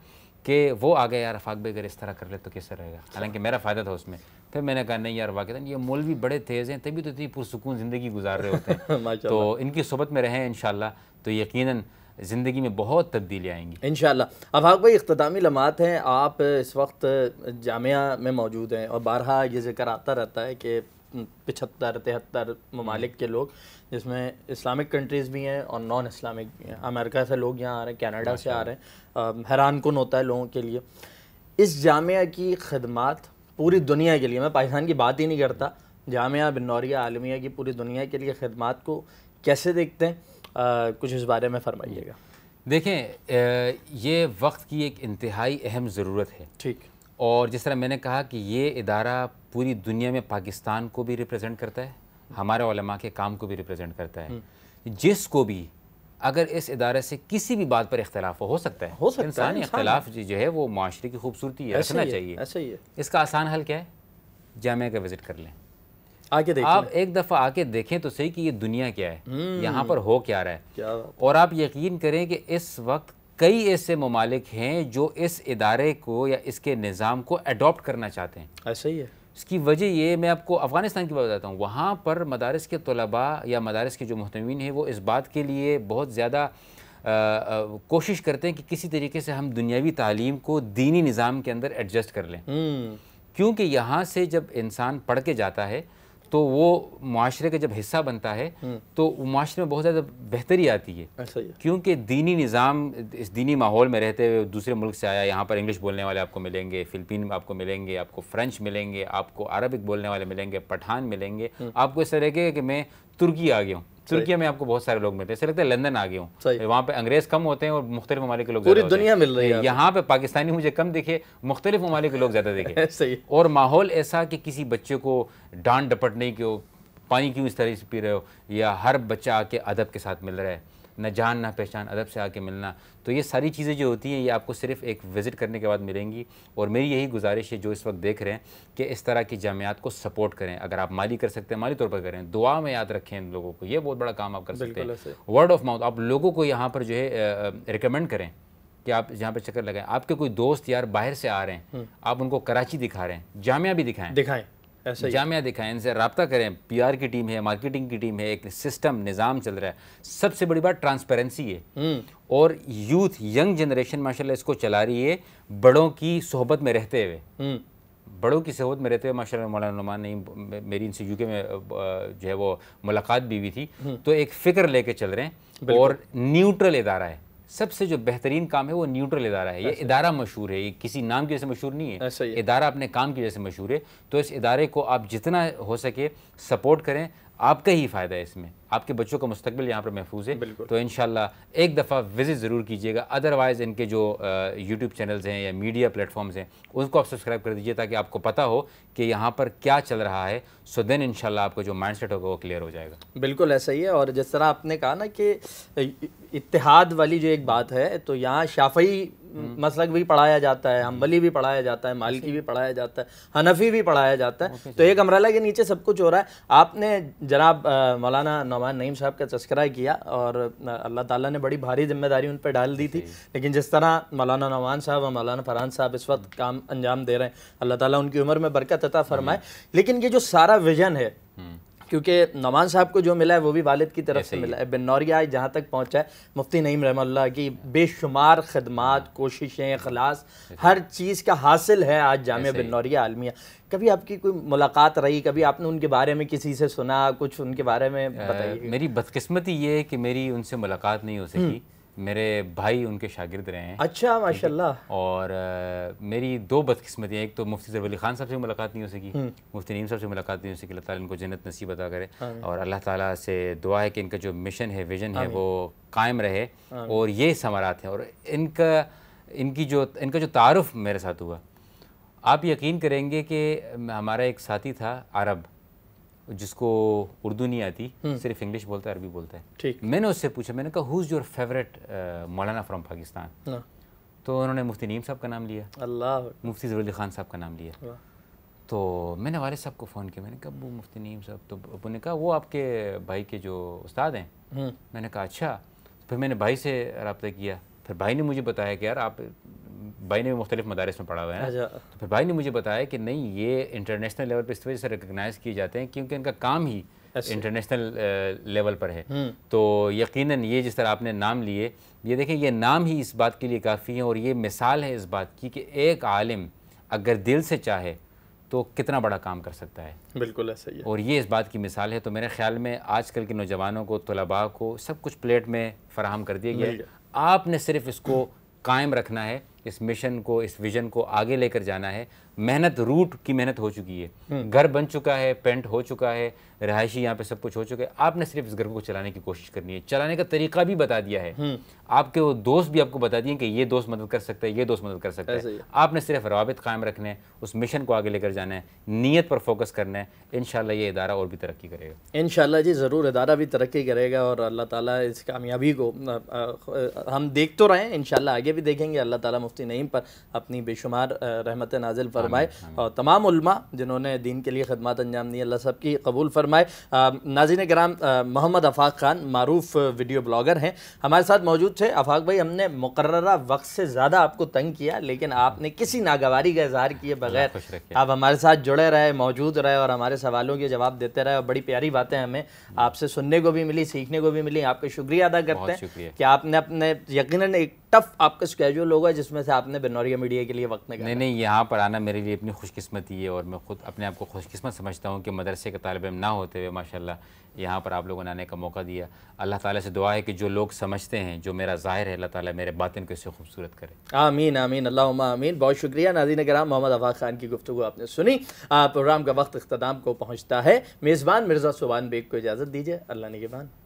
कि वो आ गए यार अफाक भाई अगर इस तरह कर ले तो कैसे रहेगा हालांकि मेरा फ़ायदा था उसमें फिर मैंने कहा नहीं यार वाकई तो ये मौलवी बड़े तेज़ हैं तभी तो इतनी पुरसकून ज़िंदगी गुजार रहे होते हैं [laughs] तो इनकी सोबत में रहें इन तो यकीन ज़िंदगी में बहुत तब्दीली आएंगी इन अफाक भाई इख्तामी लमात हैं आप इस वक्त जामिया में मौजूद हैं और बारहा ये जिक्र आता रहता है कि पिछहत्तर तिहत्तर ममालिक हम्म। के लोग जिसमें इस्लामिक कंट्रीज़ भी हैं और नॉन इस्लामिक भी हैं अमेरिका से लोग यहाँ आ रहे हैं कैनाडा से आ रहे हैं हैरान कन होता है लोगों के लिए इस जामिया की खदमात पूरी दुनिया के लिए मैं पाकिस्तान की बात ही नहीं करता जामिया बिन्नौरिया आलमिया की पूरी दुनिया के लिए खदमात को कैसे देखते हैं कुछ इस बारे में फरमाइएगा हम्म। देखें ये वक्त की एक इंतहाई अहम ज़रूरत है ठीक और जिस तरह मैंने कहा कि ये इदारा पूरी दुनिया में पाकिस्तान को भी रिप्रेजेंट करता है हमारे उलमा के काम को भी रिप्रेजेंट करता है हम्म। जिसको भी अगर इस इदारे से किसी भी बात पर इख्तलाफ हो, सकता है हो सकता इंसानी इख्तलाफ जो है वो माशरे की खूबसूरती है रखना चाहिए ऐसा ही है इसका आसान हल क्या है जामिया का विज़िट कर लें आके देखें आप एक दफ़ा आके देखें तो सही कि ये दुनिया क्या है हम्म। यहाँ पर हो क्या रहा है और आप यकीन करें कि इस वक्त कई ऐसे ममालिक हैं जो इस इदारे को या इसके निज़ाम को अडोप्ट करना चाहते हैं ऐसा हाँ, ही है इसकी वजह ये मैं आपको अफ़गानिस्तान की बात बताता हूँ वहाँ पर मदारस के तलबा या मदारस के जो महतमिन हैं वो इस बात के लिए बहुत ज़्यादा कोशिश करते हैं कि किसी तरीके से हम दुनियावी तालीम को दीनी निज़ाम के अंदर एडजस्ट कर लें हम्म। क्योंकि यहाँ से जब इंसान पढ़ के जाता है तो वो माशरे का जब हिस्सा बनता है हम्म। तो माशरे में बहुत ज़्यादा बेहतरी आती है क्योंकि दीनी निज़ाम इस दीनी माहौल में रहते हुए दूसरे मुल्क से आया यहाँ पर इंग्लिश बोलने वाले आपको मिलेंगे फ़िलिपीन आपको मिलेंगे आपको फ्रेंच मिलेंगे आपको अरबिक बोलने वाले मिलेंगे पठान मिलेंगे हम्म। आपको इस तरह के कि मैं तुर्की आ गया हूँ तुर्किया में आपको बहुत सारे लोग मिलते हैं ऐसे लगता है लंदन आ गए हूँ वहाँ पे अंग्रेज कम होते हैं और मुख्तलि ममालिक के लोग पूरी दुनिया मिल रही है यहाँ पे पाकिस्तानी मुझे कम दिखे मुख्तलिफ ममालिक के लोग ज़्यादा दिखे [laughs] सही और माहौल ऐसा कि किसी बच्चे को डांट डपटने की क्यों पानी क्यों इस तरह से पी रहे हो या हर बच्चा आके अदब के साथ मिल रहा है न जान ना पहचान अदब से आके मिलना तो ये सारी चीज़ें जो होती हैं ये आपको सिर्फ एक विज़िट करने के बाद मिलेंगी और मेरी यही गुजारिश है जो इस वक्त देख रहे हैं कि इस तरह की जामियात को सपोर्ट करें अगर आप माली कर सकते हैं माली तौर पर करें दुआ में याद रखें इन लोगों को ये बहुत बड़ा काम आप कर सकते हैं वर्ड ऑफ माउथ आप लोगों को यहाँ पर जो है रिकमेंड करें कि आप जहाँ पर चक्कर लगाएं आपके कोई दोस्त यार बाहर से आ रहे हैं हम्म। आप उनको कराची दिखा रहे हैं जामिया भी दिखाएं दिखाएं जामिया दिखाएं इनसे रबता करें पी आर की टीम है मार्केटिंग की टीम है एक सिस्टम निज़ाम चल रहा है सबसे बड़ी बात ट्रांसपेरेंसी है हम्म। और यूथ यंग जनरेशन माशाल्लाह इसको चला रही है बड़ों की सोहबत में रहते हुए हम्म। बड़ों की सहबत में रहते हुए माशा मौलाना नुमान नहीं मेरी इनसे यूके में जो है वो मुलाकात भी हुई थी हम्म। तो एक फ़िक्र लेके चल रहे हैं और न्यूट्रल इदारा है सबसे जो बेहतरीन काम है वो न्यूट्रल इदारा है ये इदारा मशहूर है ये किसी नाम की वजह से मशहूर नहीं है इदारा अपने काम की वजह से मशहूर है तो इस इदारे को आप जितना हो सके सपोर्ट करें आपका ही फ़ायदा है इसमें आपके बच्चों का मुस्तबिल यहाँ पर महफूज है तो इन एक दफ़ा विज़िट ज़रूर कीजिएगा अदरवाइज़ इनके जो यूट्यूब चैनल्स हैं या मीडिया प्लेटफॉर्म्स हैं उनको आप सब्सक्राइब कर दीजिए ताकि आपको पता हो कि यहाँ पर क्या चल रहा है सो देन इन आपका जो माइंड सेट होगा वो क्लियर हो जाएगा बिल्कुल ऐसा ही है और जिस तरह आपने कहा ना कि इतिहाद वाली जो एक बात है तो यहाँ शाफई हम्म। मसलक भी पढ़ाया जाता है हम्बली भी पढ़ाया जाता है मालकी भी पढ़ाया जाता है हनफी भी पढ़ाया जाता है तो एक अमरला के नीचे सब कुछ हो रहा है आपने जनाब मौलाना नौमान नईम साहब का तस्करा किया और अल्लाह ताला ने बड़ी भारी जिम्मेदारी उन पर डाल दी थी लेकिन जिस तरह मौलाना नौमान साहब और मौलाना फरहान साहब इस वक्त काम अंजाम दे रहे हैं अल्लाह ताली उनकी उम्र में बरकत अता फरमाए हम्म। लेकिन ये जो सारा विजन है हम्म। क्योंकि नमान साहब को जो मिला है वो भी वालिद की तरफ से मिला है बिन्नौरिया जहाँ तक पहुँचा है मुफ्ती नईम रहमल्ला की बेशुमार खदमात हाँ। कोशिशें खलास हर चीज़ का हासिल है आज जाम बिन्नौरिया आलमिया कभी आपकी कोई मुलाकात रही कभी आपने उनके बारे में किसी से सुना कुछ उनके बारे में बताइए मेरी बदकिस्मती ये है कि मेरी उनसे मुलाकात नहीं हो सकी हम्म। मेरे भाई उनके शागिर्द रहे हैं अच्छा माशाल्लाह और आ, मेरी दो बदकिस्मतियाँ एक तो मुफ्ती सरवली खान साहब से मुलाकात नहीं हो सकी हम्म। मुफ्ती नीम साहब से मुलाकात नहीं हो सकी अल्लाह ताला इनको जन्नत नसीब अदा करे और अल्लाह ताला से दुआ है कि इनका जो मिशन है विजन है वो कायम रहे और ये समारात हैं और इनका इनकी जो इनका जो तारफ़ मेरे साथ हुआ आप यकीन करेंगे कि हमारा एक साथी था अरब जिसको उर्दू नहीं आती हम्म। सिर्फ इंग्लिश बोलता है अरबी बोलता है ठीक मैंने उससे पूछा मैंने कहा हु इज़ योर फेवरेट मौलाना फ्रॉम पाकिस्तान हाँ। तो उन्होंने मुफ्ती नीम साहब का नाम लिया अल्लाह मुफ्ती जबर खान साहब का नाम लिया तो मैंने वाले साहब को फ़ोन किया मैंने कहा वो मुफ्ती नीम साहब तो उन्होंने कहा वो आपके भाई के जो उस्ताद हैं हम्म। मैंने कहा अच्छा तो फिर मैंने भाई से रबता किया फिर भाई ने मुझे बताया कि यार आप भाई ने भी मुख्तलिफ मदारस में पढ़ा हुआ है अच्छा। तो फिर भाई ने मुझे बताया कि नहीं ये इंटरनेशनल लेवल पर इस वजह से रिकगनाइज किए जाते हैं क्योंकि इनका काम ही इंटरनेशनल अच्छा। लेवल uh, पर है हम्म। तो यकीनन ये जिस तरह आपने नाम लिए ये देखें ये नाम ही इस बात के लिए काफ़ी है और ये मिसाल है इस बात की कि एक आलिम अगर दिल से चाहे तो कितना बड़ा काम कर सकता है बिल्कुल ऐसा ही है और ये इस बात की मिसाल है तो मेरे ख्याल में आजकल के नौजवानों को तलबा को सब कुछ प्लेट में फराहम कर दिया गया आपने सिर्फ इसको कायम रखना है इस मिशन को इस विज़न को आगे लेकर जाना है मेहनत रूट की मेहनत हो चुकी है हम्म। घर बन चुका है पेंट हो चुका है रहायशी यहाँ पे सब कुछ हो चुका है आपने सिर्फ इस घर को चलाने की कोशिश करनी है चलाने का तरीका भी बता दिया है हम्म। आपके वो दोस्त भी आपको बता दिए कि ये दोस्त मदद कर सकता है ये दोस्त मदद कर सकता है आपने सिर्फ रवाबित कायम रखने हैं उस मिशन को आगे लेकर जाना है नीयत पर फोकस करना है इन ये इदारा और भी तरक्की करेगा इन जी ज़रूर इदारा भी तरक्की करेगा और अल्लाह ताली इस कामयाबी को हम देख तो रहे हैं इन आगे भी देखेंगे अल्लाह ताली मुफ्ती नईम पर अपनी बेशुमार रहमत नाजिल पर फरमाए हाँ। और तमाम उल्मा जिन्होंने दीन के लिए खदमात अंजाम दी अल्लाह सब की कबूल फरमाए नाजिन ग्राम मोहम्मद अफाक खान मरूफ वीडियो ब्लॉगर हैं हमारे साथ मौजूद थे अफाक भाई हमने मुकर वक्त से ज़्यादा आपको तंग किया लेकिन आपने किसी नागवारी का इजहार किए बगैर आप हमारे साथ जुड़े रहे मौजूद रहे और हमारे सवालों के जवाब देते रहे और बड़ी प्यारी बातें हमें आपसे सुनने को भी मिली सीखने को भी मिली आपका शुक्रिया अदा करते हैं कि आपने अपने यकीन एक टफ आपका स्केड्यूल होगा जिसमें से आपने बिनौरिया मीडिया के लिए वक्त नहीं नहीं नहीं यहाँ पर आना मेरे लिए अपनी खुशकस्मती है और मैं खुद अपने आप को खुशकिस्मत समझता हूँ कि मदरसे के तालब ना होते हुए माशाल्लाह यहाँ पर आप लोगों ने आने का मौका दिया अल्लाह ताला से दुआ है कि जो लोग समझते हैं जो मेरा ज़ाहिर है अल्लाह ताला मेरे बातिन को इससे खूबसूरत करे आमीन आमीन अल्लाह आमीन बहुत शुक्रिया नाजीन कराम मोहम्मद अफा खान की गुफ्तु आपने सुनी प्रोग्राम का वक्त अख्ताम को पहुँचता है मेज़बान मिर्ज़ा सुबान बेग को इजाज़त दीजिए अल्लाह ने के